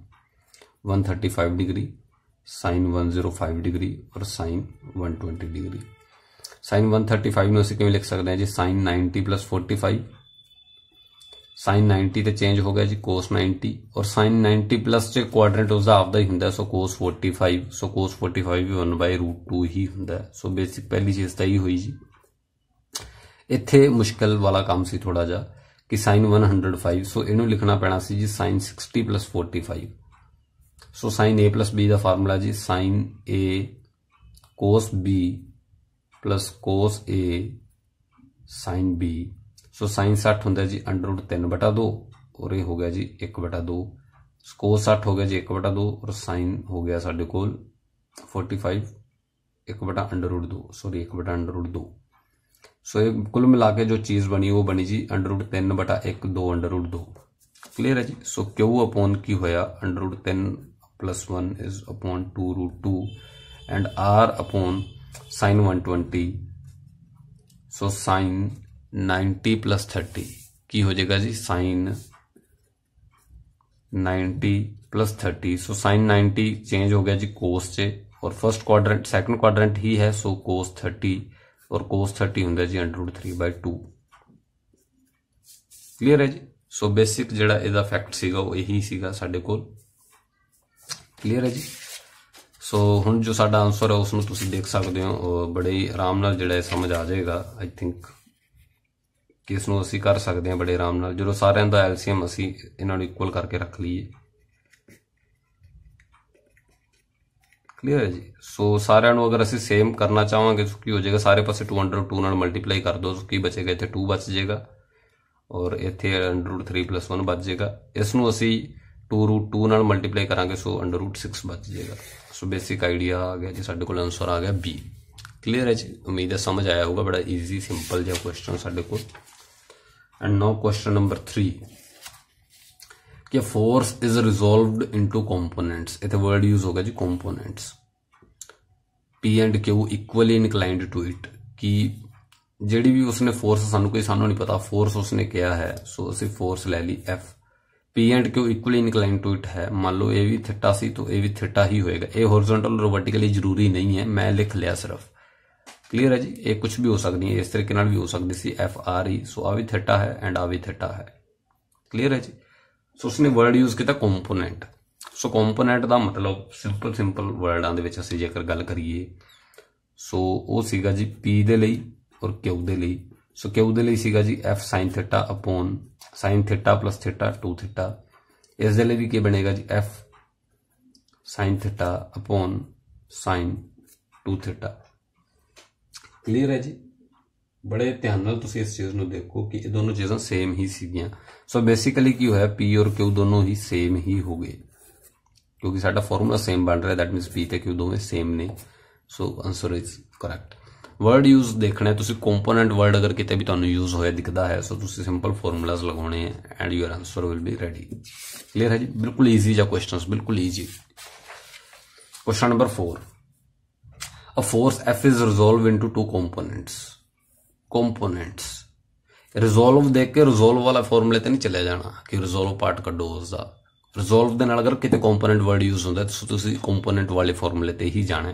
Speaker 1: 135 ਡਿਗਰੀ ਸਾਈਨ 105 ਡਿਗਰੀ ਔਰ ਸਾਈਨ 120 ਡਿਗਰੀ ਸਾਈਨ 135 ਨੂੰ ਅਸੀਂ ਕਿਵੇਂ ਲਿਖ ਸਕਦੇ ਹਾਂ ਜੀ ਸਾਈਨ 90 45 sin 90 ਤੇ ਚੇਂਜ ਹੋ ਗਿਆ ਜੀ cos 90 ਔਰ sin 90 ਪਲੱਸ ਤੇ ਕੁਆਡਰੈਂਟ ਉਸ ਦਾ ਆਪਦਾ ਹੀ ਹੁੰਦਾ ਸੋ cos 45 ਸੋ cos 45 ਵੀ 1/√2 ਹੀ ਹੁੰਦਾ ਸੋ ਬੇਸਿਕ ਪਹਿਲੀ ਚੀਜ਼ ਤਾਂ ਹੀ ਹੋਈ ਜੀ ਇੱਥੇ ਮੁਸ਼ਕਲ ਵਾਲਾ ਕੰਮ ਸੀ ਥੋੜਾ ਜਿਹਾ ਕਿ sin 105 ਸੋ ਇਹਨੂੰ ਲਿਖਣਾ ਪੈਣਾ ਸੀ ਜੀ sin 60 45 so sin a b ਦਾ ਫਾਰਮੂਲਾ ਜੀ sin a cos b cos a sin b so sin 60 ਹੁੰਦਾ ਜੀ √3/2 ਔਰ बटा दो ਗਿਆ ਜੀ 1/2 cos 60 ਹੋ ਗਿਆ ਜੀ 1/2 ਔਰ sin ਹੋ ਗਿਆ ਸਾਡੇ ਕੋਲ 45 1/2 सॉरी 1/2 सो ये कुल मिला के जो चीज़ बनी वो बनी जी अंडरवुड तीन बटा एक दो अंडरवुड दो क्लीयर है जी सो क्यू अपोन की होया अंडरवुड तीन plus one is upon two root two and R upon sine one twenty so sine 90 plus 30 ਕੀ ਹੋ ਜਾਏਗਾ ਜੀ sin 90 plus thirty so sine ninety change हो गया जी कोस से और फर्स्ट क्वाड्रेंट सेकंड क्वाड्रेंट ही है सो कोस थर्टी और कोस थर्टी होंगे जी under root three by two clear है जी सो बेसिक जोड़ा यदा फैक्ट ਸੀਗਾ ਉਹ ਇਹੀ ਸੀਗਾ ਸਾਡੇ ਕੋਲ ਕਲੀਅਰ ਹੈ ਜੀ ਸੋ ਹੁਣ ਜੋ ਸਾਡਾ ਆਨਸਰ ਹੈ ਉਸ ਨੂੰ ਤੁਸੀਂ ਦੇਖ ਸਕਦੇ ਹੋ ਬੜੇ ਆਰਾਮ ਨਾਲ ਜਿਹੜਾ ਸਮਝ ਆ ਜਾਏਗਾ ਆਈ ਥਿੰਕ ਕਿ ਇਸ ਨੂੰ ਅਸੀਂ ਕਰ ਸਕਦੇ ਹਾਂ ਬੜੇ ਆਰਾਮ ਨਾਲ ਜਦੋਂ ਸਾਰਿਆਂ ਦਾ ਐਲਸੀਐਮ ਅਸੀਂ ਇਹਨਾਂ ਨੂੰ ਇਕੁਅਲ ਕਰਕੇ ਰੱਖ ਲਈਏ ਕਲੀਅਰ ਹੈ ਜੀ ਸੋ ਸਾਰਿਆਂ ਨੂੰ ਅਗਰ ਅਸੀਂ ਸੇਮ ਕਰਨਾ ਚਾਹਾਂਗੇ ਤਾਂ ਕੀ ਹੋ ਜਾਏਗਾ ਸਾਰੇ ਪਾਸੇ 2 ਅੰਡਰ 2 ਨਾਲ ਮਲਟੀਪਲਾਈ ਕਰ ਦੋ ਕੀ ਬਚੇਗਾ ਇੱਥੇ 2 ਬਚ ਜਾਏਗਾ ਔਰ ਇੱਥੇ ਅੰਡਰ 3 1 ਬਚ ਜਾਏਗਾ ਇਸ ਨੂੰ ਅਸੀਂ 2√2 ਨਾਲ ਮਲਟੀਪਲਾਈ ਕਰਾਂਗੇ ਸੋ ਅੰਡਰ 6 ਬਚ ਜਾਏਗਾ ਸੋ ਬੇਸਿਕ ਆਈਡੀਆ ਆ ਗਿਆ ਜੀ ਸਾਡੇ ਕੋਲ ਆਨਸਰ ਆ ਗਿਆ ਬੀ ਕਲੀਅਰ ਹੈ ਜੀ ਉਮੀਦ ਹੈ ਸਮਝ ਆਇਆ ਹੋਊਗਾ ਬੜਾ ਈਜ਼ੀ ਸਿੰਪਲ ਜਿਹਾ ਕੁਐਸਚਨ ਸਾਡੇ ਕੋਲ and now question number 3 ਕਿ force is resolved into components ਇਥੇ ਵਰਡ ਯੂਜ਼ ਹੋਗਾ ਜੀ components P and Q equally inclined to it ਕਿ ਜਿਹੜੀ ਵੀ ਉਸਨੇ ਫੋਰਸ ਸਾਨੂੰ ਕੋਈ ਸਾਨੂੰ ਨਹੀਂ ਪਤਾ ਫੋਰਸ ਉਸਨੇ ਕਿਹਾ ਹੈ ਸੋ ਅਸੀਂ ਫੋਰਸ ਲੈ ਲਈ F P and Q equally inclined to it ਹੈ ਮੰਨ ਲਓ ਇਹ ਵੀ ਥੀਟਾ ਸੀ ਤਾਂ ਇਹ ਵੀ ਥੀਟਾ ਹੀ ਹੋਏਗਾ ਇਹ ਹੌਰੀਜ਼ੋਂਟਲ ਔਰ ਵਰਟੀਕਲੀ ਜ਼ਰੂਰੀ ਨਹੀਂ ਹੈ ਮੈਂ ਲਿਖ ਲਿਆ ਸਿਰਫ ਕਲੀਅਰ ਹੈ ਜੀ ਇਹ ਕੁਝ ਵੀ ਹੋ ਸਕਦੀ ਹੈ ਇਸ ਤਰੀਕੇ ਨਾਲ ਵੀ ਹੋ ਸਕਦੀ ਸੀ ਐਫ ਆਰ ਈ ਸੋ ਆ ਵੀ ਥੀਟਾ ਹੈ ਐਂਡ ਆ ਵੀ ਥੀਟਾ ਹੈ ਕਲੀਅਰ ਹੈ ਜੀ ਸੋ ਉਸਨੇ ਵਰਡ ਯੂਜ਼ ਕੀਤਾ ਕੰਪੋਨੈਂਟ ਸੋ ਕੰਪੋਨੈਂਟ ਦਾ ਮਤਲਬ ਸਿੰਪਲ ਸਿੰਪਲ ਵਰਡਾਂ ਦੇ ਵਿੱਚ ਅਸੀਂ ਜੇਕਰ ਗੱਲ ਕਰੀਏ ਸੋ ਉਹ ਸੀਗਾ ਜੀ p ਦੇ ਲਈ ਔਰ q ਦੇ ਲਈ ਸੋ q ਦੇ ਲਈ ਸੀਗਾ ਜੀ f sin theta upon sin theta theta 2 theta ਇਸ ਦੇ ਲਈ ਵੀ ਕੀ ਬਣੇਗਾ ਜੀ f sin theta upon sin 2 theta clear ਹੈ ਜੀ ਬੜੇ ਧਿਆਨ ਨਾਲ ਤੁਸੀਂ ਇਸ ਚੀਜ਼ ਨੂੰ ਦੇਖੋ ਕਿ ਇਹ ਦੋਨੋਂ ਚੀਜ਼ਾਂ ਸੇਮ ਹੀ ਸੀਗੀਆਂ ਸੋ ਬੇਸਿਕਲੀ ਕੀ ਹੋਇਆ ਪੀ ਔਰ ਕਿਊ ਦੋਨੋਂ ਹੀ ਸੇਮ ਹੀ ਹੋ ਗਏ ਕਿਉਂਕਿ ਸਾਡਾ ਫਾਰਮੂਲਾ ਸੇਮ ਬਣ ਰਿਹਾ ਦੈਟ ਮੀਨਸ ਪੀ ਤੇ ਕਿਊ ਦੋਵੇਂ ਸੇਮ ਨੇ so answer is correct word use ਦੇਖਣਾ ਤੁਸੀਂ ਕੰਪੋਨੈਂਟ ਵਰਡ ਅਗਰ ਕਿਤੇ ਵੀ ਤੁਹਾਨੂੰ ਯੂਜ਼ ਹੋਇਆ ਦਿਖਦਾ ਹੈ ਸੋ ਤੁਸੀਂ ਸਿੰਪਲ ਫਾਰਮੂਲਾਸ ਲਗਾਉਣੇ ਹੈ and your answer will be ready clear ਹੈ ਜੀ ਬਿਲਕੁਲ ਈਜ਼ੀ ਜਿਹਾ ਕੁਐਸਚਨਸ ਬਿਲਕੁਲ easy question number 4 a force F is resolved into two components components resolve देख के रिजोल्व वाला फॉर्मूले ते नहीं चले जाना कि रिजोल्व पार्ट ਕੱਢੋ ਉਸ ਦਾ ਰਿਜ਼ੋਲਵ ਦੇ ਨਾਲ ਅਗਰ ਕਿਤੇ ਕੰਪੋਨੈਂਟ ਵਰਡ ਯੂਜ਼ ਹੁੰਦਾ ਤਾਂ ਤੁਸੀਂ ਕੰਪੋਨੈਂਟ ਵਾਲੇ ਫਾਰਮੂਲੇ ਤੇ ਹੀ ਜਾਣਾ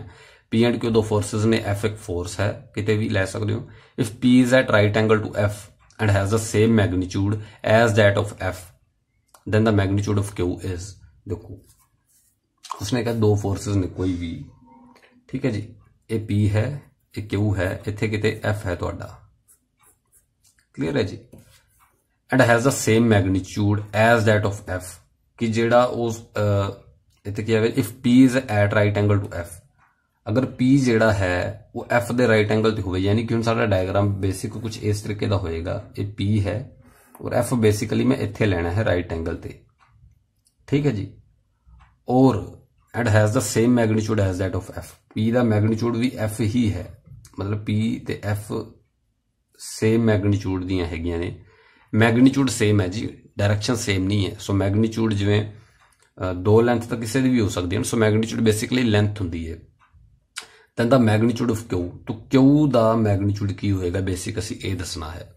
Speaker 1: ਪੀ ਐਂਡ ਕਿਊ ਦੋ ਫੋਰਸਸ ਨੇ ਐਫ ਇੱਕ ਫੋਰਸ ਹੈ ਕਿਤੇ ਵੀ ਲੈ ਸਕਦੇ ਹੋ if P is at right angle to F and has the same magnitude as that of F then the magnitude of Q is देखो उसने कहा दो फोर्सेस ने कोई भी ठीक है जी ਇਹ P ਹੈ ਇਹ Q ਹੈ ਇੱਥੇ ਕਿਤੇ F ਹੈ ਤੁਹਾਡਾ ਕਲੀਅਰ ਹੈ ਜੀ and has the same magnitude as that of F ਕਿ ਜਿਹੜਾ ਉਸ ਇੱਥੇ ਕੀ ਹੈ if P is at right angle to F ਅਗਰ P ਜਿਹੜਾ ਹੈ ਉਹ F ਦੇ ਰਾਈਟ ਐਂਗਲ ਤੇ ਹੋਵੇ ਯਾਨੀ ਕਿ ਹੁਣ ਸਾਡਾ ਡਾਇਗਰਾਮ ਬੇਸਿਕ ਕੁਝ ਇਸ ਤਰੀਕੇ ਦਾ ਹੋਏਗਾ ਇਹ P ਹੈ ਔਰ F ਬੇਸਿਕਲੀ ਮੈਂ ਇੱਥੇ ਲੈਣਾ ਹੈ ਰਾਈਟ ਐਂਗਲ ਤੇ ਠੀਕ ਹੈ ਜੀ ਔਰ and has the same magnitude as that of F P ਦਾ ਮੈਗਨੀਟਿਊਡ ਵੀ ਐਫ ਹੀ ਹੈ ਮਤਲਬ ਪੀ ਤੇ ਐਫ ਸੇਮ ਮੈਗਨੀਟਿਊਡ ਦੀਆਂ ਹੈਗੀਆਂ ਨੇ ਮੈਗਨੀਟਿਊਡ ਸੇਮ ਹੈ ਜੀ ਡਾਇਰੈਕਸ਼ਨ ਸੇਮ ਨਹੀਂ ਹੈ ਸੋ ਮੈਗਨੀਟਿਊਡ ਜਿਵੇਂ ਦੋ ਲੈਂਥ ਤਾਂ ਕਿਸੇ ਦੀ ਵੀ ਹੋ ਸਕਦੀ ਹੈ ਸੋ ਮੈਗਨੀਟਿਊਡ ਬੇਸਿਕਲੀ ਲੈਂਥ ਹੁੰਦੀ ਹੈ ਤਾਂ ਦਾ ਮੈਗਨੀਟਿਊਡ ਆਫ q ਤੋਂ q ਦਾ ਮੈਗਨੀਟਿਊਡ ਕੀ ਹੋਏਗਾ ਬੇਸਿਕ ਅਸੀਂ ਇਹ ਦੱਸਣਾ ਹੈ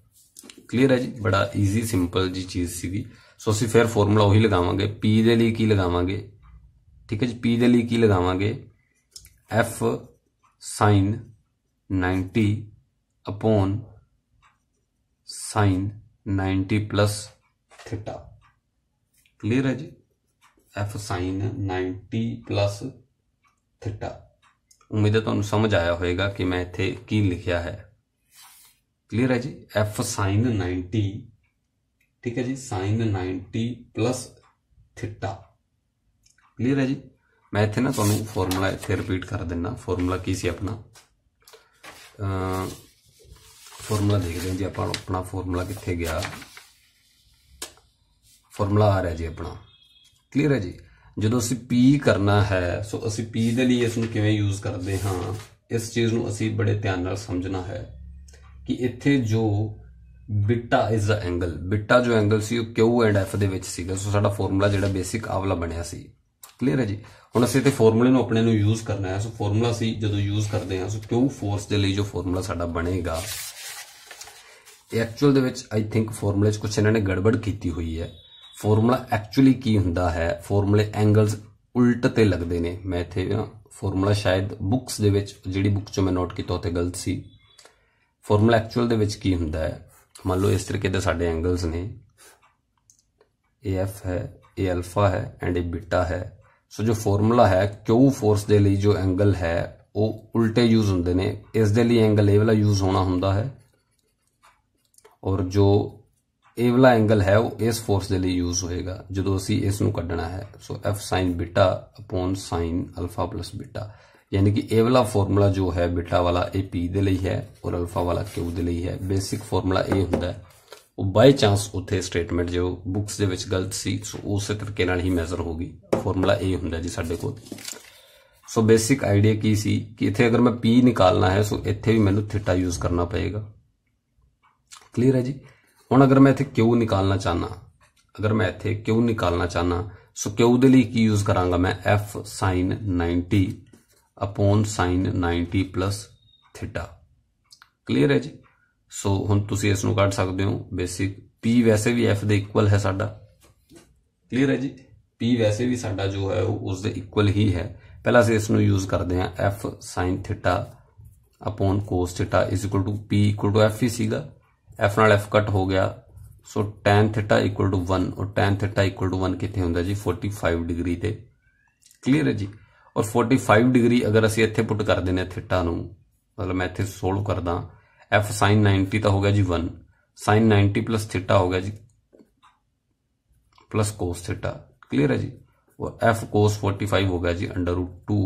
Speaker 1: ਕਲੀਅਰ ਹੈ ਜੀ ਬੜਾ ਈਜ਼ੀ ਸਿੰਪਲ ਜੀ ਚੀਜ਼ ਸੀਗੀ ਸੋ ਅਸੀਂ ਫਿਰ ਫਾਰਮੂਲਾ ਉਹੀ ਲਗਾਵਾਂਗੇ ਪੀ ਦੇ ਲਈ ਕੀ ਲਗਾਵਾਂਗੇ ਠੀਕ ਹੈ ਜੀ ਪੀ ਦੇ ਲਈ ਕੀ ਲਗਾਵਾਂਗੇ f sin 90 upon sin 90 plus theta clear ਹੈ ਜੀ f sin 90 plus ਥੀਟਾ ਉਮੀਦ ਹੈ ਤੁਹਾਨੂੰ ਸਮਝ ਆਇਆ ਹੋਵੇਗਾ ਕਿ ਮੈਂ ਇੱਥੇ ਕੀ ਲਿਖਿਆ ਹੈ ਕਲੀਅਰ ਹੈ ਜੀ f sin 90 ਠੀਕ ਹੈ ਜੀ sin 90 plus ਥੀਟਾ ਕਲੀਅਰ ਹੈ ਜੀ ਮੈਂ ਇੱਥੇ ਨਾ ਤੁਹਾਨੂੰ ਫਾਰਮੂਲਾ ਇੱਥੇ ਰਿਪੀਟ ਕਰ ਦਿੰਨਾ ਫਾਰਮੂਲਾ ਕੀ ਸੀ ਆਪਣਾ ਅ ਫਾਰਮੂਲਾ ਦੇਖਦੇ ਹਾਂ ਜੀ ਆਪਾਂ ਆਪਣਾ ਫਾਰਮੂਲਾ ਕਿੱਥੇ ਗਿਆ ਫਾਰਮੂਲਾ ਆ ਰਿਹਾ ਜੀ ਆਪਣਾ ਕਲੀਅਰ ਹੈ ਜੀ ਜਦੋਂ ਅਸੀਂ P ਕਰਨਾ ਹੈ ਸੋ ਅਸੀਂ P ਦੇ ਲਈ ਇਸ ਨੂੰ ਕਿਵੇਂ ਯੂਜ਼ ਕਰਦੇ ਹਾਂ ਇਸ ਚੀਜ਼ ਨੂੰ ਅਸੀਂ ਬੜੇ ਧਿਆਨ ਨਾਲ ਸਮਝਣਾ ਹੈ ਕਿ ਇੱਥੇ ਜੋ ਬਿਟਾ ਇਜ਼ ਦਾ ਐਂਗਲ ਬਿਟਾ ਜੋ ਐਂਗਲ ਸੀ ਉਹ Q ਐਂਡ F ਦੇ ਵਿੱਚ ਸੀਗਾ ਸੋ ਸਾਡਾ ਫਾਰਮੂਲਾ ਜਿਹੜਾ ਬੇਸਿਕ ਆਵਲਾ ਬਣਿਆ ਸੀ ਕਲੀਅਰ ਹੈ ਜੀ ਹੁਣ ਅਸੀਂ ਤੇ ਫਾਰਮੂਲੇ ਨੂੰ ਆਪਣੇ ਨੂੰ ਯੂਜ਼ ਕਰਨਾ ਹੈ ਸੋ ਫਾਰਮੂਲਾ ਸੀ ਜਦੋਂ ਯੂਜ਼ ਕਰਦੇ ਹਾਂ ਸੋ ਕਿਉ ਫੋਰਸ ਦੇ ਲਈ ਜੋ ਫਾਰਮੂਲਾ ਸਾਡਾ ਬਣੇਗਾ ਐਕਚੁਅਲ ਦੇ ਵਿੱਚ ਆਈ ਥਿੰਕ ਫਾਰਮੂਲੇ 'ਚ ਕੁਝ ਇਹਨਾਂ ਨੇ ਗੜਬੜ ਕੀਤੀ ਹੋਈ ਹੈ ਫਾਰਮੂਲਾ ਐਕਚੁਅਲੀ ਕੀ ਹੁੰਦਾ ਹੈ ਫਾਰਮੂਲੇ ਐਂਗਲਸ ਉਲਟ ਤੇ ਲੱਗਦੇ ਨੇ ਮੈਂ ਇੱਥੇ ਫਾਰਮੂਲਾ ਸ਼ਾਇਦ ਬੁੱਕਸ ਦੇ ਵਿੱਚ ਜਿਹੜੀ ਬੁੱਕ 'ਚ ਮੈਂ ਨੋਟ ਕੀਤਾ ਉਹ ਤੇ ਗਲਤ ਸੀ ਫਾਰਮੂਲਾ ਐਕਚੁਅਲ ਦੇ ਵਿੱਚ ਕੀ ਹੁੰਦਾ ਹੈ ਮੰਨ ਲਓ ਇਸ ਤਰੀਕੇ ਦੇ ਸਾਡੇ ਐਂਗਲਸ ਨੇ ਏ ਐਫ ਹੈ ਏ ਅਲਫਾ ਹੈ ਐਂਡ ਇਹ ਬੀਟਾ ਹੈ ਸੋ ਜੋ ਫਾਰਮੂਲਾ ਹੈ Q ਫੋਰਸ ਦੇ ਲਈ ਜੋ ਐਂਗਲ ਹੈ ਉਹ ਉਲਟੇ ਯੂਜ਼ ਹੁੰਦੇ ਨੇ ਇਸ ਦੇ ਲਈ ਐਂਗਲ ਇਹ ਵਾਲਾ ਯੂਜ਼ ਹੋਣਾ ਹੁੰਦਾ ਹੈ ਔਰ ਜੋ ਇਹ ਵਾਲਾ ਐਂਗਲ ਹੈ ਉਹ ਇਸ ਫੋਰਸ ਦੇ ਲਈ ਯੂਜ਼ ਹੋਏਗਾ ਜਦੋਂ ਅਸੀਂ ਇਸ ਨੂੰ ਕੱਢਣਾ ਹੈ ਸੋ f sin ਬੀਟਾ sin α ਬੀਟਾ ਯਾਨੀ ਕਿ ਇਹ ਵਾਲਾ ਫਾਰਮੂਲਾ ਜੋ ਹੈ ਬੀਟਾ ਵਾਲਾ ਇਹ p ਦੇ ਲਈ ਹੈ ਔਰ ਅਲਫਾ ਵਾਲਾ q ਦੇ ਲਈ ਹੈ ਬੇਸਿਕ ਫਾਰਮੂਲਾ ਇਹ ਹੁੰਦਾ ਹੈ ਉਹ ਬਾਈ ਚਾਂਸ ਉੱਥੇ ਸਟੇਟਮੈਂਟ ਜੋ ਬੁੱਕਸ ਦੇ ਵਿੱਚ ਗਲਤ ਸੀ ਸੋ ਉਸੇ ਤਰੀਕੇ ਨਾਲ ਹੀ ਮੈਜ਼ਰ ਹੋਗੀ ਫਾਰਮੂਲਾ A ਹੁੰਦਾ ਜੀ ਸਾਡੇ ਕੋਲ ਸੋ ਬੇਸਿਕ ਆਈਡੀਆ ਕੀ ਸੀ ਕਿ ਇੱਥੇ ਅਗਰ ਮੈਂ P ਨਿਕਾਲਣਾ ਹੈ ਸੋ ਇੱਥੇ ਵੀ ਮੈਨੂੰ ਥੀਟਾ ਯੂਜ਼ ਕਰਨਾ ਪਏਗਾ ਕਲੀਅਰ ਹੈ ਜੀ ਹੁਣ ਅਗਰ ਮੈਂ ਇੱਥੇ Q ਨਿਕਾਲਣਾ ਚਾਹਨਾ ਅਗਰ ਮੈਂ ਇੱਥੇ Q ਨਿਕਾਲਣਾ ਚਾਹਨਾ ਸੋ Q ਦੇ ਲਈ ਕੀ ਯੂਜ਼ ਕਰਾਂਗਾ ਮੈਂ F sin 90 upon sin 90 theta clear ਹੈ ਜੀ ਸੋ ਹੁਣ ਤੁਸੀਂ ਇਸ ਨੂੰ ਕੱਢ ਸਕਦੇ ਹੋ ਬੇਸਿਕ P ਵੈਸੇ ਵੀ F ਦੇ ਇਕੁਅਲ ਹੈ ਸਾਡਾ ਕਲੀਅਰ ਹੈ ਜੀ p ਵੈਸੇ ਵੀ ਸਾਡਾ ਜੋ ਹੈ ਉਹ ਉਸ ਦੇ ਇਕੁਅਲ ਹੀ ਹੈ ਪਹਿਲਾਂ ਅਸੀਂ ਇਸ ਨੂੰ ਯੂਜ਼ ਕਰਦੇ ਹਾਂ f sin θ cos θ is equal to p equal to f ਹੀ ਸੀਗਾ f ਨਾਲ f ਕੱਟ ਹੋ ਗਿਆ ਸੋ tan θ equal to 1 ਔਰ tan θ equal to 1 ਕਿੱਥੇ ਹੁੰਦਾ ਜੀ 45 ਡਿਗਰੀ ਤੇ ਕਲੀਅਰ ਹੈ ਜੀ ਔਰ 45 ਡਿਗਰੀ ਅਗਰ ਅਸੀਂ ਇੱਥੇ ਪੁੱਟ ਕਰ ਦਿੰਨੇ θ ਨੂੰ ਮਤਲਬ ਮੈਂ ਇੱਥੇ ਸੋਲਵ ਕਰਦਾ f sin 90 ਤਾਂ ਹੋ ਗਿਆ ਜੀ 1 sin 90 θ ਹੋ ਗਿਆ ਜੀ cos θ ਕਲੀਅਰ ਹੈ ਜੀ ਉਹ f cos 45 ਹੋਗਾ ਜੀ √2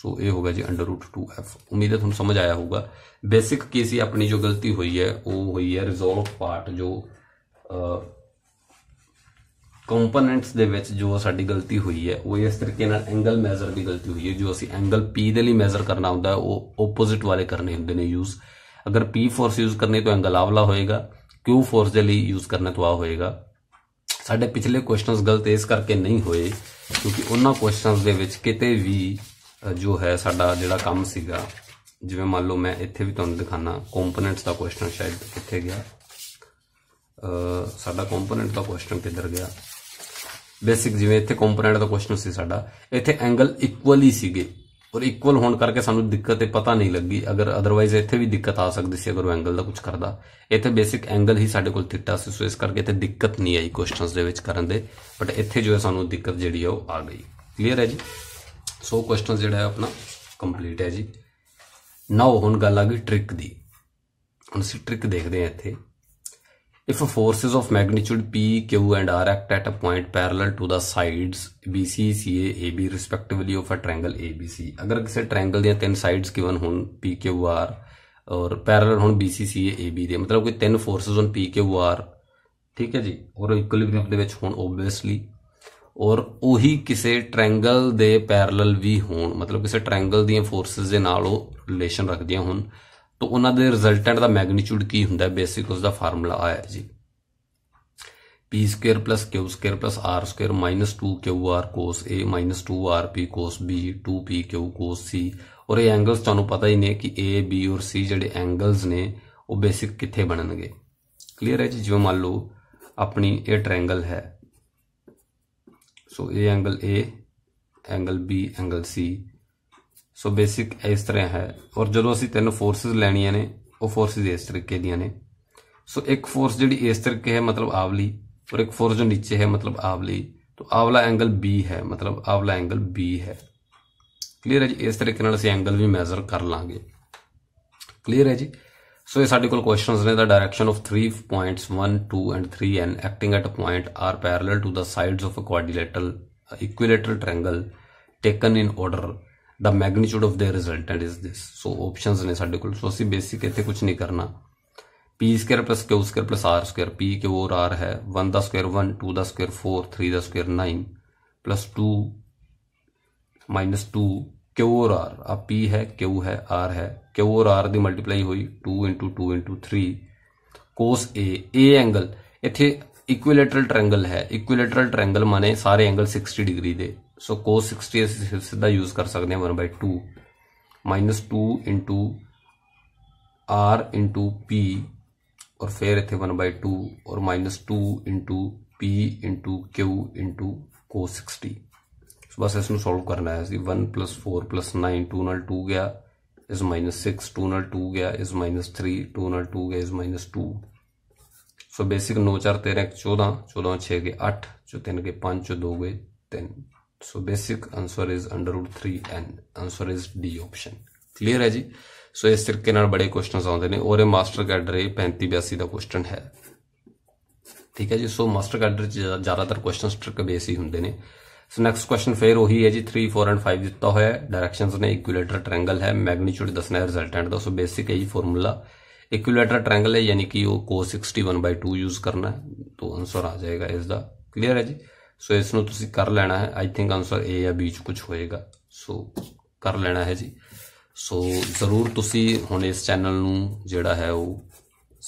Speaker 1: ਸੋ ਇਹ ਹੋਗਾ ਜੀ √2f ਉਮੀਦ ਹੈ ਤੁਹਾਨੂੰ ਸਮਝ ਆਇਆ ਹੋਊਗਾ ਬੇਸਿਕ ਕੀ ਸੀ ਆਪਣੀ ਜੋ ਗਲਤੀ ਹੋਈ ਹੈ ਉਹ ਹੋਈ ਹੈ ਰਿਜ਼ੋਲਵ ਪਾਰਟ ਜੋ ਕੰਪੋਨੈਂਟਸ ਦੇ ਵਿੱਚ ਜੋ ਸਾਡੀ ਗਲਤੀ ਹੋਈ ਹੈ ਉਹ ਇਸ ਤਰੀਕੇ ਨਾਲ ਐਂਗਲ ਮੈਜ਼ਰ ਦੀ ਗਲਤੀ ਹੋਈ ਹੈ ਜੋ ਅਸੀਂ ਐਂਗਲ P ਦੇ ਲਈ ਮੈਜ਼ਰ ਕਰਨਾ ਹੁੰਦਾ ਉਹ ਆਪੋਜ਼ਿਟ ਵਾਲੇ ਕਰਨੇ ਹੁੰਦੇ ਨੇ ਯੂਜ਼ ਅਗਰ P ਫੋਰਸ ਯੂਜ਼ ਕਰਨੇ ਤਾਂ ਐਂਗਲ ਆਵਲਾ ਹੋਏਗਾ Q ਫੋਰਸ ਦੇ ਲਈ ਯੂਜ਼ ਕਰਨਾ ਤਾਂ ਆ ਹੋਏਗਾ ਸਾਡੇ ਪਿਛਲੇ ਕੁਐਸਚਨਸ ਗਲਤ ਇਸ ਕਰਕੇ ਨਹੀਂ ਹੋਏ ਕਿਉਂਕਿ ਉਹਨਾਂ ਕੁਐਸਚਨਸ ਦੇ ਵਿੱਚ ਕਿਤੇ ਵੀ ਜੋ ਹੈ ਸਾਡਾ ਜਿਹੜਾ ਕੰਮ ਸੀਗਾ ਜਿਵੇਂ ਮੰਨ ਲਓ ਮੈਂ ਇੱਥੇ ਵੀ ਤੁਹਾਨੂੰ ਦਿਖਾਣਾ ਕੰਪੋਨੈਂਟਸ ਦਾ ਕੁਐਸਚਨ ਸ਼ਾਇਦ ਕਿੱਥੇ ਗਿਆ ਸਾਡਾ ਕੰਪੋਨੈਂਟ ਦਾ ਕੁਐਸਚਨ ਕਿੱਧਰ ਗਿਆ ਬੇਸਿਕ ਜਿਵੇਂ ਇੱਥੇ ਕੰਪੋਨੈਂਟ ਦਾ ਕੁਐਸਚਨ ਸੀ ਸਾਡਾ ਇੱਥੇ ਐਂਗਲ ਇਕੁਅਲੀ ਸੀਗੇ ਔਰ ਇਕੁਅਲ ਹੋਣ ਕਰਕੇ ਸਾਨੂੰ ਦਿੱਕਤ ਤੇ ਪਤਾ ਨਹੀਂ ਲੱਗੀ ਅਗਰ ਅਦਰਵਾਈਜ਼ ਇੱਥੇ ਵੀ ਦਿੱਕਤ ਆ ਸਕਦੀ ਸੀ ਅਗਰ ਉਹ ਐਂਗਲ ਦਾ ਕੁਝ ਕਰਦਾ ਇੱਥੇ ਬੇਸਿਕ ਐਂਗਲ ਹੀ ਸਾਡੇ ਕੋਲ ਥੀਟਾ ਸੀ ਸੋ ਇਸ ਕਰਕੇ ਤੇ ਦਿੱਕਤ ਨਹੀਂ ਆਈ ਕੁਐਸਚਨਸ ਦੇ ਵਿੱਚ ਕਰਨ ਦੇ ਬਟ ਇੱਥੇ ਜੋ ਹੈ ਸਾਨੂੰ ਦਿੱਕਤ ਜਿਹੜੀ ਆ ਉਹ ਆ ਗਈ ਕਲੀਅਰ ਹੈ ਜੀ ਸੋ ਕੁਐਸਚਨਸ ਜਿਹੜਾ ਹੈ ਆਪਣਾ ਕੰਪਲੀਟ ਹੈ ਜੀ ਨਾਓ ਹੁਣ ਗੱਲ ਆ ਗਈ ਟ੍ਰਿਕ ਦੀ ਹੁਣ ਅਸੀਂ ਟ੍ਰਿਕ ਦੇਖਦੇ ਹਾਂ ਇੱਥੇ If forces of magnitude P, Q and R act at a point parallel to the sides BC, CA, AB respectively of a triangle ABC ਅਗਰ ਕਿਸੇ ਟ੍ਰਾਇੰਗਲ ਦੀਆਂ ਤਿੰਨ ਸਾਈਡਸ ਗਿਵਨ ਹੋਣ PQR ਔਰ ਪੈਰਲਲ ਹੋਣ BC, CA, AB ਦੇ ਮਤਲਬ ਕੋਈ ਤਿੰਨ ਫੋਰਸਸ ਔਨ PQR ਠੀਕ ਹੈ ਜੀ ਔਰ ਇਕੁਇਲਿਬ੍ਰੀਅਮ ਦੇ ਵਿੱਚ ਹੋਣ ਓਬਵੀਅਸਲੀ ਔਰ ਉਹੀ ਕਿਸੇ ਟ੍ਰਾਇੰਗਲ ਦੇ ਪੈਰਲਲ ਵੀ ਹੋਣ ਮਤਲਬ ਕਿਸੇ ਟ੍ਰਾਇੰਗਲ ਦੀਆਂ ਫੋਰਸਸ ਦੇ ਨਾਲ ਉਹ ਰਿਲੇਸ਼ਨ ਰੱਖਦੀਆਂ ਹੋਣ ਤਾਂ ਉਹਨਾਂ ਦੇ ਰਿਜ਼ਲਟੈਂਟ ਦਾ ਮੈਗਨੀਟਿਊਡ ਕੀ ਹੁੰਦਾ ਬੇਸਿਕ ਉਸ ਦਾ ਫਾਰਮੂਲਾ ਆਇਆ ਜੀ p square plus q square plus r square minus 2qr cos a minus 2rp cos b 2pq cos c ਔਰ ਇਹ ਐਂਗਲਸ ਤੁਹਾਨੂੰ ਪਤਾ ਹੀ ਨੇ ਕਿ a b ਔਰ c ਜਿਹੜੇ ਐਂਗਲਸ ਨੇ ਉਹ ਬੇਸਿਕ ਕਿੱਥੇ ਬਣਨਗੇ ਕਲੀਅਰ ਹੈ ਜੀ ਜਿਵੇਂ ਮੰਨ ਲਓ ਆਪਣੀ ਇਹ ਟ੍ਰਾਇੰਗਲ ਹੈ ਸੋ ਇਹ angle a angle b angle c so basic ਇਸ ਤਰ੍ਹਾਂ ਹੈ ਔਰ ਜਦੋਂ ਅਸੀਂ ਤਿੰਨ ਫੋਰਸਸ ਲੈਣੀਆਂ ਨੇ ਉਹ ਫੋਰਸਸ ਇਸ ਤਰੀਕੇ ਦੀਆਂ ਨੇ ਸੋ ਇੱਕ ਫੋਰਸ ਜਿਹੜੀ ਇਸ ਤਰੀਕੇ ਹੈ ਮਤਲਬ ਆਵਲੀ ਔਰ ਇੱਕ ਫੋਰਸ ਜੋ ਨੀਚੇ ਹੈ ਮਤਲਬ ਆਵਲੀ ਤੋਂ ਆਵਲਾ ਐਂਗਲ B ਹੈ ਮਤਲਬ ਆਵਲਾ ਐਂਗਲ B ਹੈ ਕਲੀਅਰ ਹੈ ਜੀ ਇਸ ਤਰੀਕੇ ਨਾਲ ਅਸੀਂ ਐਂਗਲ ਵੀ ਮੈਜ਼ਰ ਕਰ ਲਾਂਗੇ ਕਲੀਅਰ ਹੈ ਜੀ ਸੋ ਇਹ ਸਾਡੇ ਕੋਲ ਕੁਐਸਚਨਸ ਨੇ the direction of 3 points 1 2 and 3 and acting at a point are parallel to the sides of a quadrilateral equilateral triangle taken in order the magnitude of their resultant is this so options ਨੇ ਸਾਡੇ ਕੋਲ ਸੋ ਅਸੀਂ basic ਇੱਥੇ ਕੁਝ ਨਹੀਂ ਕਰਨਾ p² q² r² q square plus r square p q ਔਰ r ਹੈ 1 ਦਾ ਸਕੁਅਰ 1 2 ਦਾ ਸਕੁਅਰ 4 3 ਦਾ ਸਕੁਅਰ 9 plus 2 2 q r ਆ p ਹੈ q ਹੈ r ਹੈ q ਔਰ r ਦੀ ਮਲਟੀਪਲਾਈ ਹੋਈ 2 2 3 cos a a ਐਂਗਲ ਇੱਥੇ ਇਕੁਇਲੇਟਰਲ ਟ੍ਰਾਇੰਗਲ ਹੈ ਇਕੁਇਲੇਟਰਲ ਟ੍ਰਾਇੰਗਲ ਮਾਨੇ ਸਾਰੇ ਐਂਗਲ 60 ਡਿਗਰੀ ਦੇ ਸੋ cos 60 ਅਸੀਂ ਸਿੱਧਾ ਯੂਜ਼ ਕਰ ਸਕਦੇ ਹਾਂ 1/2 -2 into r into p ਔਰ ਫਿਰ ਇੱਥੇ 1/2 ਔਰ -2 into p into q into cos 60 ਸੋ ਬਸ ਇਸ ਨੂੰ ਸੋਲਵ ਕਰਨਾ ਹੈ ਅਸੀਂ 1 4 9 2 ਨਾਲ 2 ਗਿਆ is -6 2 ਨਾਲ 2 ਗਿਆ is -3 2 ਨਾਲ 2 ਗਿਆ is -2 ਸੋ ਬੇਸਿਕ 9 4 13 14 14 6 ਕੇ 8 ਚੋ 3 ਕੇ 5 ਚੋ 2 ਗਏ 3 so basic answer is under root 3 and answer is D option clear ਹੈ ਜੀ ਸੋ ਇਸ ਤਰੀਕੇ ਨਾਲ ਬੜੇ ਕੁਐਸਚਨਸ ਆਉਂਦੇ ਨੇ ਔਰ ਇਹ ਮਾਸਟਰ ਗਾਈਡਰ ਇਹ 3582 ਦਾ ਕੁਐਸਚਨ ਹੈ ਠੀਕ ਹੈ ਜੀ ਸੋ ਮਾਸਟਰ ਗਾਈਡਰ ਚ ਜ਼ਿਆਦਾਤਰ ਕੁਐਸਚਨਸ ਟ੍ਰਿਕ ਬੇਸ ਹੀ ਹੁੰਦੇ ਨੇ ਸੋ ਨੈਕਸਟ ਕੁਐਸਚਨ ਫੇਰ ਉਹੀ ਹੈ ਜੀ 3 4 ਐਂਡ 5 ਦਿੱਤਾ ਹੋਇਆ ਹੈ ਡਾਇਰੈਕਸ਼ਨਸ ਨੇ ਇਕੁਇਲੇਟਰ ਟ੍ਰਾਇੰਗਲ ਹੈ ਮੈਗਨੀਟਿਊਡ ਦੱਸਣਾ ਹੈ ਰਿਜ਼ਲਟੈਂਟ ਦਾ ਸੋ ਬੇਸਿਕ ਹੈ ਜੀ ਫਾਰਮੂਲਾ ਇਕੁਇਲੇਟਰ ਟ੍ਰਾਇੰਗਲ ਹੈ ਯਾਨੀ ਕਿ ਉਹ cos 61/2 ਯੂਜ਼ ਕਰਨਾ ਹੈ ਤੋਂ ਆਨਸਰ ਆ ਜਾਏਗਾ ਇਸ ਦਾ ਕਲੀਅਰ ਹੈ ਜੀ ਸੋ ਇਸ ਨੂੰ ਤੁਸੀਂ ਕਰ ਲੈਣਾ ਹੈ ਆਈ ਥਿੰਕ ਆਨਸਰ ਏ ਜਾਂ ਬੀ ਚ ਕੁਝ ਹੋਏਗਾ ਸੋ ਕਰ ਲੈਣਾ ਹੈ ਜੀ ਸੋ ਜ਼ਰੂਰ ਤੁਸੀਂ ਹੁਣ ਇਸ ਚੈਨਲ ਨੂੰ ਜਿਹੜਾ ਹੈ ਉਹ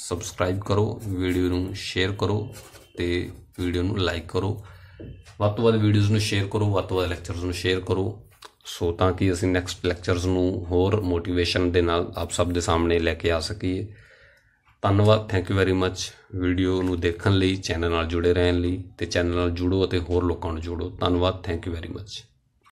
Speaker 1: ਸਬਸਕ੍ਰਾਈਬ ਕਰੋ ਵੀਡੀਓ ਨੂੰ ਸ਼ੇਅਰ ਕਰੋ ਤੇ ਵੀਡੀਓ ਨੂੰ ਲਾਈਕ ਕਰੋ ਵੱਧ ਤੋਂ ਵੱਧ ਵੀਡੀਓਜ਼ ਨੂੰ ਸ਼ੇਅਰ ਕਰੋ ਵੱਧ ਤੋਂ ਵੱਧ ਲੈਕਚਰਸ ਨੂੰ ਸ਼ੇਅਰ ਕਰੋ ਸੋ ਤਾਂ ਕਿ ਅਸੀਂ ਨੈਕਸਟ ਲੈਕਚਰਸ ਨੂੰ ਹੋਰ ਮੋਟੀਵੇਸ਼ਨ ਦੇ ਨਾਲ ਆਪ ਸਭ ਦੇ ਸਾਹਮਣੇ ਲੈ ਕੇ ਆ ਸਕੀਏ ਧੰਨਵਾਦ thank you very much video ਨੂੰ ਦੇਖਣ ਲਈ ਚੈਨਲ ਨਾਲ ਜੁੜੇ ਰਹਿਣ ਲਈ ਤੇ ਚੈਨਲ ਨਾਲ ਜੁੜੋ ਅਤੇ ਹੋਰ ਲੋਕਾਂ ਨੂੰ ਜੋੜੋ ਧੰਨਵਾਦ ਥੈਂਕ ਯੂ ਵੈਰੀ ਮੱਚ